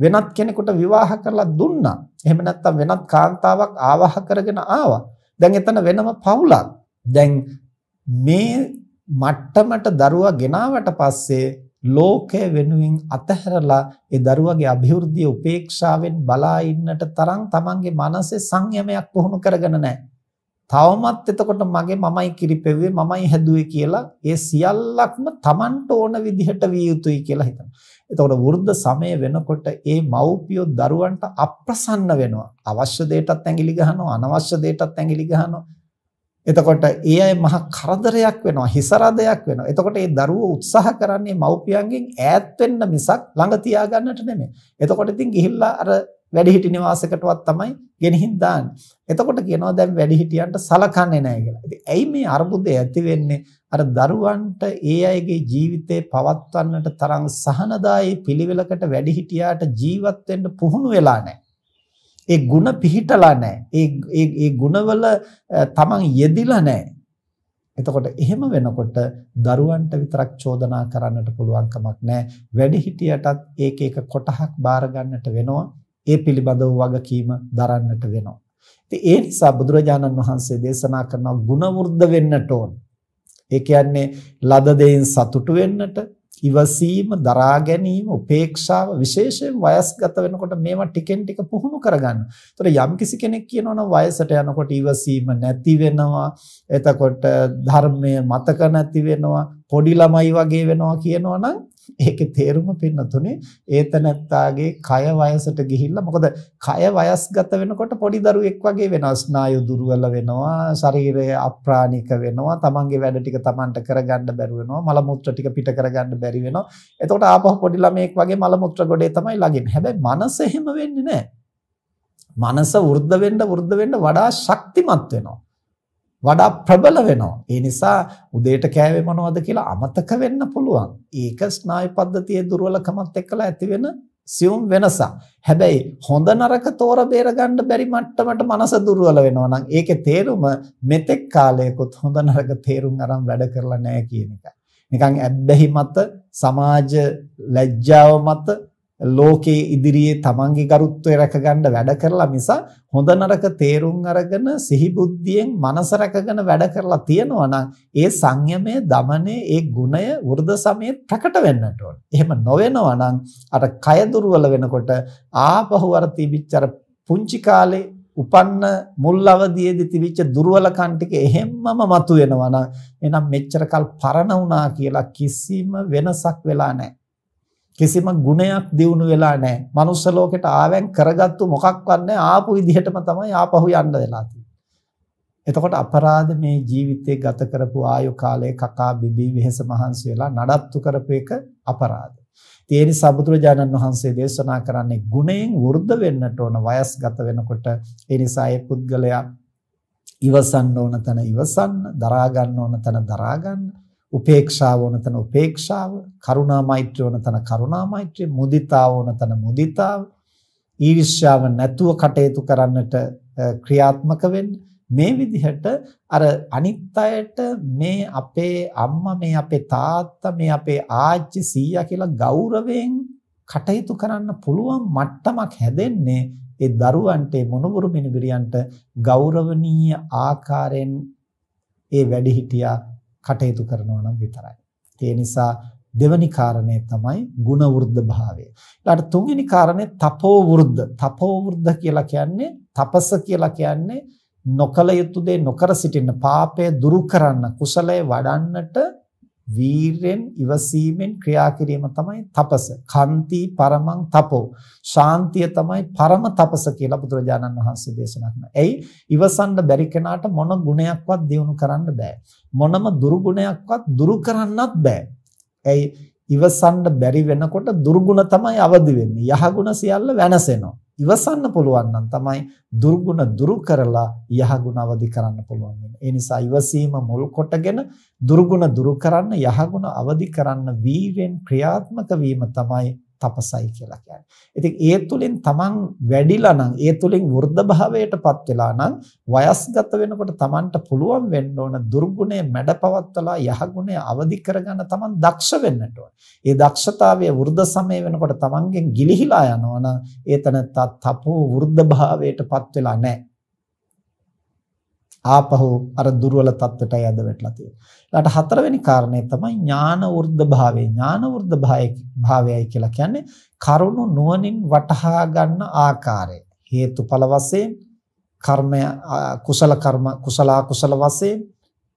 වෙනත් කෙනෙකුට විවාහ කරලා දුන්නා. එහෙම නැත්නම් වෙනත් කාන්තාවක් ආවාහ කරගෙන ආවා. දැන් එතන වෙනම පවුලක්. දැන් මේ මට්ටමට දරුවා ගෙනාවට පස්සේ ලෝකය වෙනුවෙන් අතහැරලා ඒ දරුවගේ અભිවෘද්ධිය උපේක්ෂාවෙන් බලා ඉන්නට තරම් Tamanගේ මනසේ සංයමයක් පුහුණු කරගෙන නැහැ. තවමත් එතකොට මගේ මමයි කිරිපෙව්වේ මමයි හැදුවේ කියලා ඒ සියල්ලක්ම Tamanට ඕන විදිහට විය යුතුයි කියලා හිතනවා. එතකොට වෘද්ධ සමය වෙනකොට ඒ මව්පියෝ දරුවන්ට අප්‍රසන්න වෙනවා. අවශ්‍ය දෙයටත් ඇඟිලි ගහනවා, අනවශ්‍ය දෙයටත් ඇඟිලි ගහනවා. එතකොට ඒ අය මහ කරදරයක් වෙනවා, හිසරදයක් වෙනවා. එතකොට මේ දරුවෝ උත්සාහ කරන්නේ මව්පියන්ගෙන් ඈත් වෙන්න මිසක් ළඟ තියාගන්නට නෙමෙයි. එතකොට ඉතින් ගිහිල්ලා අර වැඩිහිටි නිවාසයකටවත් තමයි ගෙනihin දාන්නේ. එතකොට කියනවා දැන් වැඩිහිටියන්ට සලකන්නේ නැහැ කියලා. ඉතින් ඇයි මේ අර්බුදය ඇති වෙන්නේ? අර දරුවන්ට ඒ අයගේ ජීවිතේ පවත්වන්නට තරම් සහනදායී පිළිවෙලකට වැඩිහිටියාට ජීවත් වෙන්න පුහුණු වෙලා නැහැ. ඒ ಗುಣ පිහිටලා නැහැ. ඒ ඒ ඒ ಗುಣවල තමන් යෙදිලා නැහැ. එතකොට එහෙම වෙනකොට දරුවන්ට විතරක් චෝදනා කරන්නට පුළුවන් කමක් නැහැ. වැඩිහිටියටත් ඒක එක කොටහක් බාර ගන්නට වෙනවා. ඒ පිළිබඳව වගකීම දරන්නට වෙනවා. ඉතින් ඒ නිසා බුදුරජාණන් වහන්සේ දේශනා කරන ගුණ වෙන්නට ඕන. ඒ කියන්නේ ලද දෙයින් සතුටු වෙන්නට, ඉවසීම, දරා ගැනීම, උපේක්ෂාව විශේෂයෙන් වයස්ගත වෙනකොට මේවා ටිකෙන් ටික පුහුණු කරගන්න. ඒතර යම්කිසි කෙනෙක් කියනවනම් වයසට යනකොට ඉවසීම නැති වෙනවා. එතකොට ධර්මය මතක නැති වෙනවා. පොඩි ළමයි වගේ වෙනවා කියනවනම් ඒකේ තේරුම පින්නතුනේ ඒතනත්තාගේ කය වයසට ගිහිල්ලා මොකද කය වයස්ගත වෙනකොට පොඩි දරුවෙක් වගේ වෙනවා ස්නායු දුර්වල වෙනවා ශරීරය අප්‍රාණික වෙනවා තමන්ගේ වැඩ ටික තමන්ට කරගන්න බැරුව වෙනවා මල මුත්‍ර ටික පිට කරගන්න බැරි වෙනවා එතකොට ආපහු පොඩි ළමයෙක් වගේ මල මුත්‍ර ගොඩේ තමයි ලගින් හැබැයි මනස එහෙම වෙන්නේ නැහැ මනස වෘද්ධ වෙන්න වෘද්ධ වෙන්න වඩා ශක්තිමත් වෙනවා වඩා ප්‍රබල වෙනවා. ඒ නිසා උදේට කෑවේ මොනවද කියලා අමතක වෙන්න පුළුවන්. ඒක ස්නායු පද්ධතියේ දුර්වලකමත් එක්කලා ඇතිවෙන සියුම් වෙනසක්. හැබැයි හොඳ නරක තෝර බේර ගන්න බැරි මට්ටමට මනස දුර්වල වෙනවා නම් ඒකේ තේරුම මෙතෙක් කාලයකොත් හොඳ නරක තේරුම් අරන් වැඩ කරලා නැහැ කියන එක. නිකන් ඇබ්බැහි මත, සමාජ ලැජ්ජාව මත ලෝකයේ ඉදිරියේ තමන්ගේ ගරුත්වය රැකගන්න වැඩ කරලා මිස හොඳ නරක තේරුම් අරගෙන සිහිබුද්ධියෙන් මනස රැකගෙන වැඩ කරලා තියෙනවා නම් ඒ සංයමයේ দমনයේ ඒ ගුණය වෘද සමයේ ප්‍රකට වෙන්නට ඕන. එහෙම නොවෙනවා නම් අර කය දුර්වල වෙනකොට ආපහු අර තිබිච්ච අර පුංචි කාලේ උපන්න මුල් අවදියේදී තිබිච්ච දුර්වලකම් ටික එහෙම්මම මතුවෙනවා නම් එහෙනම් මෙච්චර කල් පරණ වුණා කියලා කිසිම වෙනසක් වෙලා නැහැ. කිසිම ගුණයක් දියුණු වෙලා නැහැ. මනුස්ස ලෝකෙට ආවෙන් කරගත්තු මොකක්වත් නැහැ. ආපු විදිහටම තමයි ආපහු යන්න වෙලා එතකොට අපරාධ මේ ජීවිතේ ගත කරපු ආයු කාලයේ කකා බිබී වෙහස මහන්සි වෙලා නඩත්තු කරපු එක අපරාධ. ඒ නිසා බුදුරජාණන් වහන්සේ දේශනා කරන්නේ ගුණයෙන් වෘද්ධ වෙන්නට ඕන වයස්ගත වෙනකොට ඒ නිසා ඒ පුද්ගලයා ඉවසන්න ඕන තැන ඉවසන්න, දරා ගන්න ඕන තැන දරා ගන්න, උපේක්ෂාව ඕන තන උපේක්ෂාව, කරුණා මෛත්‍රිය ඕන තන කරුණා මෛත්‍රිය, මුදිතාව ඕන තන මුදිතාව, ඊර්ෂ්‍යාව නැතුව කටයුතු කරන්නට ක්‍රියාත්මක වෙන්න මේ විදිහට අර අනිත් අයට මේ අපේ අම්මා මේ අපේ තාත්තා මේ අපේ ආච්චි සීයා කියලා ගෞරවයෙන් කටයුතු කරන්න පුළුවන් මට්ටමක් හැදෙන්නේ ඒ දරුවන්ට මොනබුරු මිනිබිරියන්ට ගෞරවනීය ආකාරයෙන් ඒ වැඩිහිටියා කටයුතු කරනවා නම් විතරයි. ඒ නිසා දෙවැනි කාරණය තමයි ಗುಣ වෘද්ධ භාවය. ඊළඟට තුන්වෙනි කාරණය තපෝ වෘද්ධ. තපෝ වෘද්ධ කියලා කියන්නේ තපස කියලා කියන්නේ නොකල යුතු දේ නොකර සිටින්න, පාපය දුරු කරන්න, කුසලය වඩන්නට වීරෙන් ඉවසීමෙන් ක්‍රියා කිරීම තමයි තපස. කන්ති පරමං තපෝ. ශාන්තිය තමයි පරම තපස කියලා බුදුරජාණන් වහන්සේ දේශනා කරනවා. එයි ඉවසන්න බැරි කෙනාට මොන ගුණයක්වත් දිනු කරන්න බෑ. මොනම දුර්ගුණයක්වත් දුරු කරන්නත් බෑ. එයි ඉවසන්න බැරි වෙනකොට දුර්ගුණ තමයි අවදි වෙන්නේ. යහගුණ සියල්ල වෙනසෙනවා. ඉවසන්න පුළුවන් නම් තමයි දුර්ගුණ දුරු කරලා යහගුණ අවදි කරන්න පුළුවන් වෙන්නේ. ඒ නිසා ඉවසීම මුල් කොටගෙන දුර්ගුණ දුරු කරන්න යහගුණ අවදි කරන්න වීරෙන් ක්‍රියාත්මක වීම තමයි තපසයි කියලා කියන්නේ. ඉතින් ඒ තුලින් තමන් වැඩිලා නම් ඒ තුලින් වෘද්ධ භාවයටපත් වෙලා නම් වයස්ගත වෙනකොට තමන්ට පුළුවන් වෙන්න ඕන දුර්ගුණේ මැඩපවත්වලා යහගුණේ අවදි කරගන්න තමන් දක්ෂ වෙන්නට ඕන. ඒ දක්ෂතාවය වෘද්ධ සමය වෙනකොට තමන්ගෙන් ගිලිහිලා යනවා නම් ඒතනත්තා තපෝ වෘද්ධ භාවයටපත් වෙලා නැහැ. ආපහු අර දුර්වල தත්වයටයි අද වැටලා තියෙන්නේ. ඊළාට හතරවෙනි කාරණේ තමයි ඥාන වර්ධ භාවය. ඥාන වර්ධ භාවයයි කියලා කියන්නේ කරුණු නුවණින් වටහා ගන්න ආකාරය. හේතුඵල වශයෙන් කර්මය කුසල කර්ම කුසල අකුසල වශයෙන්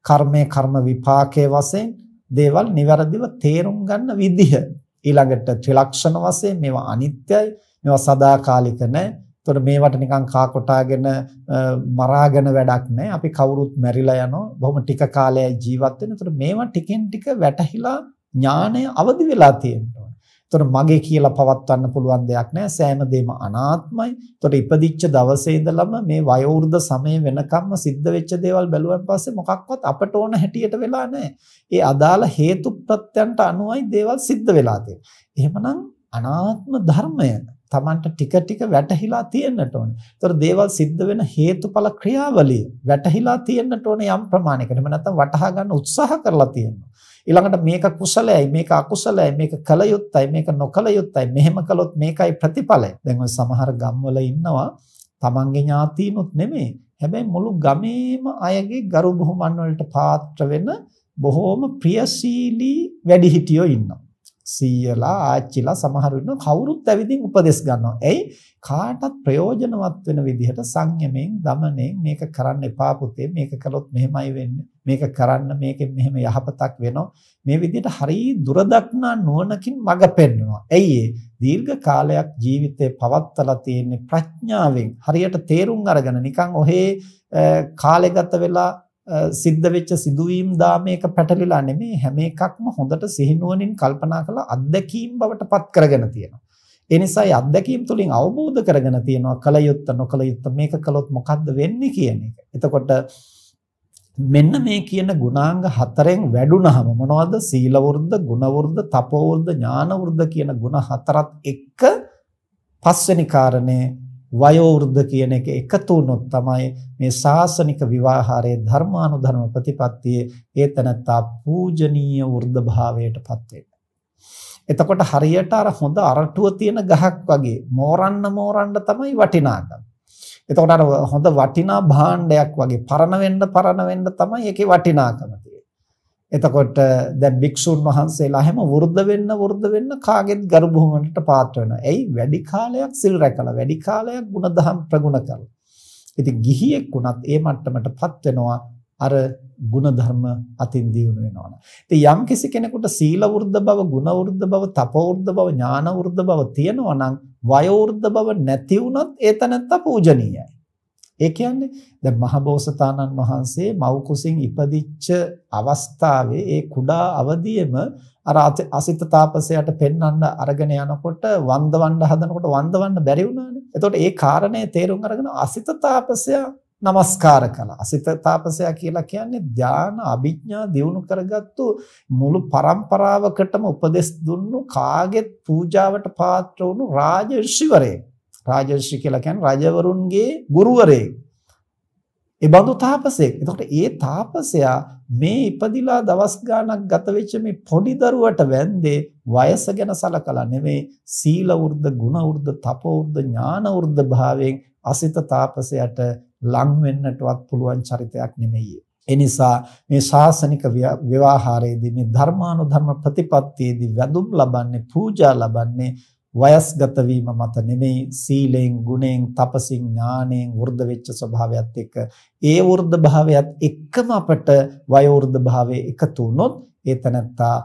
කර්මයේ කර්ම විපාකයේ වශයෙන් දේවල් નિවරදිව තේරුම් ගන්න විදිහ. ඊළඟට ත්‍රිලක්ෂණ වශයෙන් මේවා අනිත්‍යයි, මේවා සදාකාලික නැහැ. එතකොට මේවට නිකන් කා කොටාගෙන මරාගෙන වැඩක් නැහැ. අපි කවුරුත් මැරිලා යනවා. බොහොම ටික කාලයයි ජීවත් වෙන. එතකොට මේවා ටිකෙන් ටික වැටහිලා ඥාණය අවදි වෙලා තියෙනවා. එතකොට මගේ කියලා පවත්වන්න පුළුවන් දෙයක් නැහැ. සෑම දෙම අනාත්මයි. එතකොට ඉපදිච්ච දවසේ ඉඳලම මේ වයෝවෘද්ධ සමය වෙනකම්ම සිද්ධ වෙච්ච දේවල් බැලුවන් පස්සේ මොකක්වත් අපට ඕන හැටියට වෙලා නැහැ. ඒ අදාළ හේතු ප්‍රත්‍යයන්ට අනුවයි දේවල් සිද්ධ වෙලා තියෙන්නේ. එහෙමනම් අනාත්ම ධර්මය Tamanට ටික ටික වැටහිලා තියෙන්නට ඕනේ. ඒතර දේවල් සිද්ධ වෙන හේතුඵල ක්‍රියාවලිය වැටහිලා තියෙන්නට ඕනේ යම් ප්‍රමාණයකට. එහෙම නැත්නම් වටහා ගන්න උත්සාහ කරලා තියෙනවා. ඊළඟට මේක කුසලයි මේක අකුසලයි මේක කල යුත්තයි මේක නොකල යුත්තයි මෙහෙම කළොත් මේකයි ප්‍රතිඵලය. දැන් ඔය සමහර ගම්වල ඉන්නවා තමන්ගේ ඥාතිනුත් නෙමෙයි. හැබැයි මුළු ගමේම අයගේ ගරු බුහුමන් වලට පාත්‍ර වෙන බොහෝම ප්‍රියශීලී වැඩිහිටියෝ ඉන්නවා. සීයලා ආච්චිලා සමහරු ඉන්න කවුරුත් ඇවිදින් උපදෙස් ගන්නවා. එයි කාටත් ප්‍රයෝජනවත් වෙන විදිහට සංයමයෙන් দমনයෙන් මේක කරන්න එපා පුතේ මේක කළොත් මෙහෙමයි වෙන්නේ. මේක කරන්න මේකෙන් මෙහෙම යහපතක් වෙනවා. මේ විදිහට හරි දුරදක්නා නුවණකින් මඟ පෙන්වනවා. එයි දීර්ඝ කාලයක් ජීවිතේ පවත්තලා තියෙන ප්‍රඥාවෙන් හරියට තේරුම් අරගෙන නිකන් ඔහේ කාලෙගත වෙලා සිද්ධ වෙච්ච සිදුවීම් දාමයක පැටලිලා නෙමෙයි හැම එකක්ම හොඳට සිහිනුවණින් කල්පනා කරලා අත්දැකීම් බවට පත් කරගෙන තියෙනවා. ඒ නිසා ඒ අත්දැකීම් තුලින් අවබෝධ කරගෙන තියෙනවා කල යුත්ත නොකල යුත්ත මේක කළොත් මොකද්ද වෙන්නේ කියන එක. එතකොට මෙන්න මේ කියන ගුණාංග හතරෙන් වැඩුණාම මොනවද සීල වර්ධ, ගුණ වර්ධ, තපෝ වර්ධ, ඥාන වර්ධ කියන ගුණ හතරත් එක්ක පස්වෙනි කාරණේ වයෝවෘද්ධ කියන එක එකතු වුණොත් තමයි මේ සාසනික විවාහාරයේ ධර්මානුධර්ම ප්‍රතිපත්තියේ ඒතනත්තා පූජනීය වෘද්ධ භාවයටපත් වෙන්නේ. එතකොට හරියට අර හොඳ අරටුව තියෙන ගහක් වගේ මෝරන්න මෝරන්න තමයි වටිනාකම. එතකොට අර හොඳ වටිනා භාණ්ඩයක් වගේ පරණ වෙන්න පරණ වෙන්න තමයි ඒකේ වටිනාකම තියෙන්නේ. එතකොට දැන් භික්ෂුන් වහන්සේලා හැම වෘද්ධ වෙන්න වෘද්ධ වෙන්න කාගෙත් ගරු බුහුමනට පාත් වෙනවා. එයි වැඩි කාලයක් සිල් රැකලා වැඩි කාලයක් ಗುಣධම් ප්‍රගුණ කරලා. ඉතින් ගිහියෙක් වුණත් ඒ මට්ටමටපත් වෙනවා අර ಗುಣධර්ම අතින් දියුණු වෙනවා. ඉතින් යම් කිසි කෙනෙකුට සීල වෘද්ධ බව, ගුණ වෘද්ධ බව, තප වෘද්ධ බව, ඥාන වෘද්ධ බව තියෙනවා නම් වයෝ වෘද්ධ බව නැති වුණත් ඒ තනත්තා පූජනීයයි. ඒ කියන්නේ දැන් මහබෝසතාණන් වහන්සේ මව් කුසින් ඉපදිච්ච අවස්ථාවේ ඒ කුඩා අවදියේම අර අසිත තාපසයට පෙන්වන්න අරගෙන යනකොට වන්දවන්න හදනකොට වන්දවන්න බැරි වුණානේ. එතකොට ඒ කාරණේ තේරුම් අරගෙන අසිත තාපසයා නමස්කාර කළා. අසිත තාපසයා කියලා කියන්නේ ධාන අභිඥා දියුණු කරගත්තු මුළු પરම්පරාවකටම උපදෙස් දුන්නු කාගෙත් පූජාවට පාත්‍ර වුණු රාජ ඍෂිවරයෙක්. රාජර්ෂි කියලා කියන්නේ රජවරුන්ගේ ගුරුවරයෙක්. ඒ බඳු තාපසයෙක්. එතකොට ඒ තාපසයා මේ ඉපදිලා දවස් ගාණක් ගත වෙච්ච මේ පොඩි දරුවට වැන්දේ වයස ගැන සලකලා නෙමෙයි සීල වෘද්ධ, ගුණ වෘද්ධ, තප වෘද්ධ, ඥාන වෘද්ධ භාවයෙන් අසිත තාපසයට ලං වෙන්නටවත් පුළුවන් චරිතයක් නෙමෙයි. එනිසා මේ ශාසනික ව්‍යවහාරයේදී මේ ධර්මානුධර්ම ප්‍රතිපත්තියේදී වැඳුම් ලබන්නේ, පූජා ලබන්නේ වයස්ගත වීම මත නෙමෙයි සීලෙන් ගුණෙන් තපසින් ඥාණයෙන් වර්ධ වෙච්ච ස්වභාවයත් එක්ක ඒ වර්ධ භාවයත් එක්කම අපට වයෝවෘද්ධ භාවයේ එකතු වුනොත් ඒ තනත්තා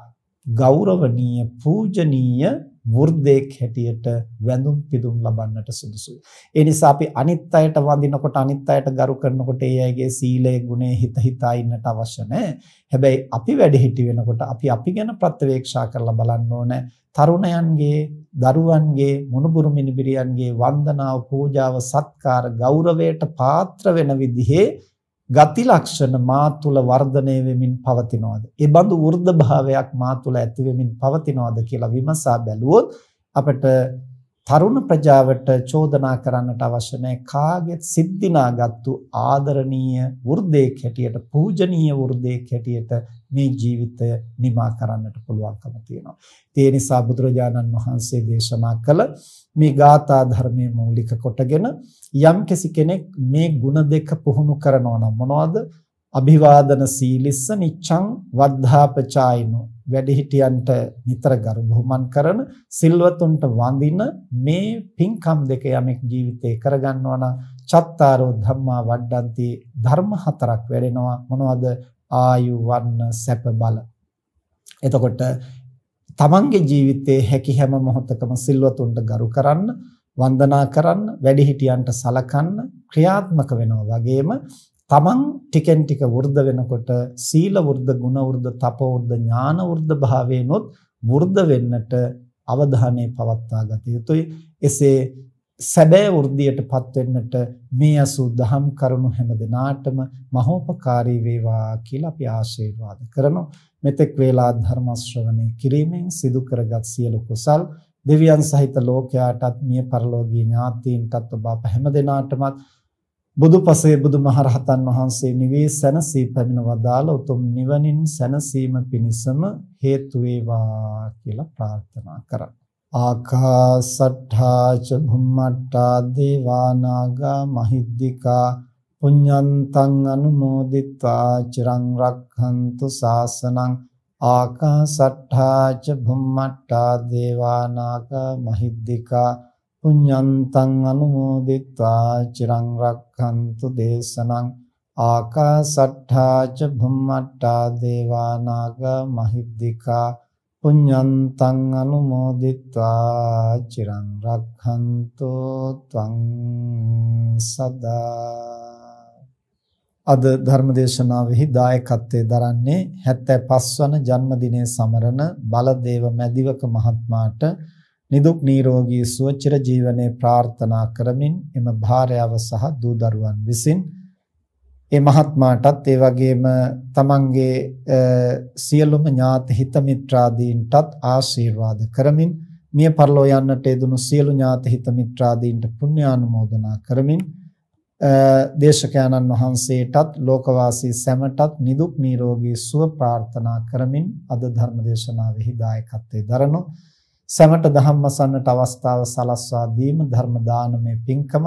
ගෞරවනීය පූජනීය වෘද්ධෙක් හැටියට වැඳුම් පිදුම් ලබන්නට සුදුසුයි. ඒ නිසා අපි අනිත් අයට වඳිනකොට අනිත් අයට ගරු කරනකොට ඒ අයගේ සීලය ගුණය හිත හිතා ඉන්නට අවශ්‍ය නැහැ. හැබැයි අපි වැඩ හිටි වෙනකොට අපි අපි ගැන ප්‍රත්‍යවේක්ෂා කරලා බලන්න ඕන. තරුණයන්ගේ දරුවන්ගේ මුණුබුරු මිනිබිරියන්ගේ වන්දනාව පූජාව සත්කාර ගෞරවයට පාත්‍ර වෙන විදිහේ ගති ලක්ෂණ මා තුල වර්ධනය වෙමින් පවතිනවාද? ඒ බඳු වෘද්ධභාවයක් මා තුල ඇති වෙමින් පවතිනවාද කියලා විමසා බැලුවොත් අපට තරුණ ප්‍රජාවට චෝදනා කරන්නට අවශ්‍ය නැහැ කාගෙත් සිද්ධිනාගත්තු ආදරණීය වෘද්ධයෙක් හැටියට පූජනීය වෘද්ධයෙක් හැටියට මේ ජීවිතය නිමා කරන්නට පුළුවන්කම තියෙනවා. ඒ නිසා බුදුරජාණන් වහන්සේ දේශනා කළ මේ ගාථා ධර්මයේ මූලික කොටගෙන යම්කිසි කෙනෙක් මේ ಗುಣ දෙක පුහුණු කරනවා නම් මොනවද? අභිවාදන සීලිස්ස නිච්ඡං වද්ධාපචායිනෝ වැඩිහිටියන්ට නිතර ගරු බුහුමන් කරන සිල්වතුන්ට වඳින මේ පින්කම් දෙක යමෙක් ජීවිතේ කරගන්නවා නම් චත්තාරෝ ධම්මා වඩ්ඩಂತಿ ධර්ම හතරක් වැඩෙනවා මොනවද ආයු වර්ණ සැප බල එතකොට තමන්ගේ ජීවිතේ හැකි හැම මොහොතකම සිල්වතුන්ට ගරු කරන්න වන්දනා කරන්න වැඩිහිටියන්ට සලකන්න ක්‍රියාත්මක වෙනවා වගේම තමන් ටිකෙන් ටික වර්ධ වෙනකොට සීල වර්ධ, ගුණ වර්ධ, තප වර්ධ, ඥාන වර්ධ භාවයෙන්ොත් වර්ධ වෙන්නට අවධානය පවත්වා ගත යුතුයි. එසේ සැබෑ වෘද්ධියටපත් වෙන්නට මේ අසු දහම් කරුණු හැම දිනාටම මහෝපකාරී වේවා කියලා අපි ආශිර්වාද කරනවා. මෙතෙක් වේලා ධර්ම ශ්‍රවණය කිරීමෙන් සිදු කරගත් සියලු කුසල් දෙවියන් සහිත ලෝකයාටත් මිය පරලෝකීය ඥාතීන්ටත් ඔබ අප හැම දිනාටමත් බුදු පසේ බුදුමහරහතන් වහන්සේ නිවී සැනසී පැමිණ වදාළ උතුම් නිවනින් සැනසීම පිණිසම හේතු වේවා කියලා ප්‍රාර්ථනා කරා. ආකාසට්ඨා ච භුම්මට්ඨා දේවානාගා මහිද්దికා පුඤ්ඤන්තං අනුමෝදිත්වා චිරං රක්ඛන්තු සාසනං ආකාසට්ඨා ච භුම්මට්ඨා දේවානාගා මහිද්దికා පුඤ්ඤන්තං අනුමෝදිත්වා චිරං රක්ඛන්තු දේශනං ආකාසට්ඨා ච භුම්මට්ඨා දේවා නාග මහිද්దికා පුඤ්ඤන්තං අනුමෝදිත්වා චිරං රක්ඛන්තු ත්වං සදා අද ධර්මදේශනාවෙහි දායකත්වයේ දරන්නේ 75 වන ජන්මදිනයේ සමරන බලදේව මැදිවක මහත්මයාට නිදුක් නිරෝගී සුව චිර ජීවනයේ ප්‍රාර්ථනා කරමින් එම භාර්යාව සහ දූ දරුවන් විසින් ඒ මහත්මාටත් ඒ වගේම තමන්ගේ සියලුම ඥාති හිත මිත්‍රාදීන්ටත් ආශිර්වාද කරමින් මිය පරලෝ යන්නට එදුණු සියලු ඥාති හිත මිත්‍රාදීන්ට පුණ්‍යානුමෝදනා කරමින් දේශකයන්න් වහන්සේටත් ලෝකවාසී සැමටත් නිදුක් නිරෝගී සුව ප්‍රාර්ථනා කරමින් අද ධර්ම දේශනාවෙහි දායකත්වයේ දරනෝ සැමට ධම්මසන්නට අවස්ථාව සලස්වා දීම ධර්ම දානමේ පිංකම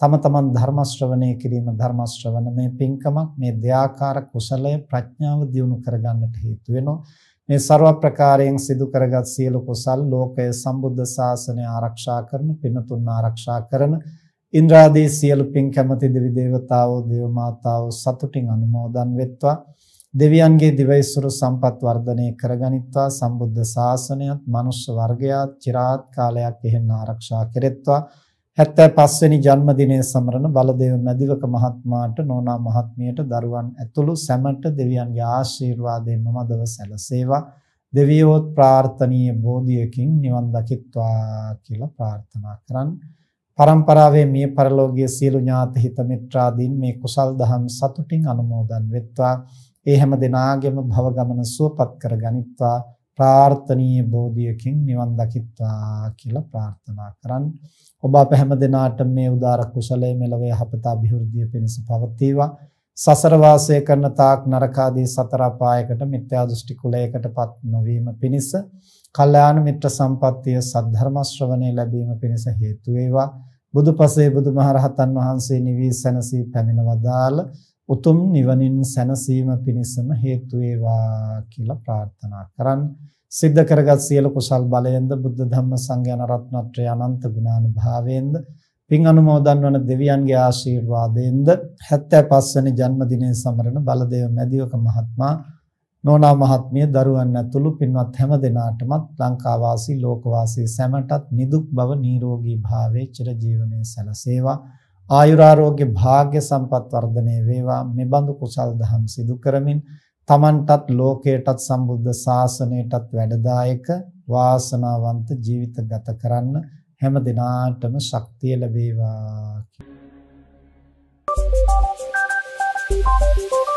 තම තමන් ධර්ම ශ්‍රවණය කිරීම ධර්ම ශ්‍රවණමේ පිංකමක් මේ දෙයාකාර කුසලය ප්‍රඥාව දියුණු කරගන්නට හේතු වෙනවා මේ ਸਰව ප්‍රකාරයෙන් සිදු කරගත් සියලු කුසල් ලෝකය සම්බුද්ධ ශාසනය ආරක්ෂා කරන පින තුන ආරක්ෂා කරන ඉන්ද්‍රාදී සියලු පින් කැමති දිවි දේවතාවෝ දේව මාතාවෝ සතුටින් අනුමෝදන් වෙත්වා දෙවියන්ගේ දිවයිසුරු සම්පත් වර්ධනය කරගනිත්වා සම්බුද්ධ ශාසනයත් මනුෂ්‍ය වර්ගයාත් চিරාත් කාලයක් එහෙන් ආරක්ෂා කෙරෙත්වා 75 වෙනි ජන්මදිනයේ සමරන බලදේව මැදිවක මහත්මයාට නෝනා මහත්මියට දරුවන් ඇතුළු සැමට දෙවියන්ගේ ආශිර්වාදයෙන් මමදව සැලසේවා දෙවියෝත් ප්‍රාර්ථනීය බෝධියකින් නිවන් දකිත්වා කියලා ප්‍රාර්ථනා කරන් පරම්පරාවේ මිය පරලෝකීය සියලු ඥාත හිත මිත්‍රාදීන් මේ කුසල් දහම් සතුටින් අනුමෝදන් වෙත්වා ඒ හැම දිනාගෙම භව ගමන සුවපත් කරගනිත්වා ප්‍රාර්ථනීය බෝධියකින් නිවන් දකිත්වා කියලා ප්‍රාර්ථනා කරන් ඔබ අප හැම දිනාට මේ උදාර කුසලයේ මෙලවේ හපත અભිවෘද්ධිය පිණිස පවතිවා සසර වාසය කරන තාක් නරකාදී සතර අපායකට මිත්‍යා දෘෂ්ටි කුලයකටපත් නොවීම පිණිස කල්යාණ මිත්‍ර සම්පත්තිය සද්ධර්ම ශ්‍රවණේ ලැබීම පිණිස හේතු වේවා බුදුපසේ බුදුමහරහතන් වහන්සේ නිවී සැනසී පැමිණවදාළ උතුම් නිවනින් සැනසීම පිණිසම හේතු වේවා කියලා ප්‍රාර්ථනා කරන් සිද්ධ කරගත් සියලු කුසල් බලයෙන්ද බුද්ධ ධම්ම සංඝයාන රත්නත්‍රය අනන්ත ගුණානුභාවයෙන්ද පින් අනුමෝදන් වන දෙවියන්ගේ ආශිර්වාදයෙන්ද 75 වෙනි ජන්මදිනයේ සමරන බලදේව මැදිවක මහත්මයා නෝනා මහත්මිය දරුවන් ඇතුළු පින්වත් හැම දෙනාටමත් ලංකා වාසී ලෝක වාසී සැමටත් නිදුක් බව නිරෝගී භාවයේ චිරජීවනයේ සැලසේවා ආයුරාෝග්‍ය භාග්‍ය සම්පත් වර්ධනය වේවා මෙබඳු කුසල් දහම් සිදු කරමින් තමන්ටත් ලෝකයටත් සම්බුද්ධ ශාසනයටත් වැඩදායක වාසනාවන්ත ජීවිත ගත කරන්න හැම දිනාටම ශක්තිය ලැබේවා Thank you.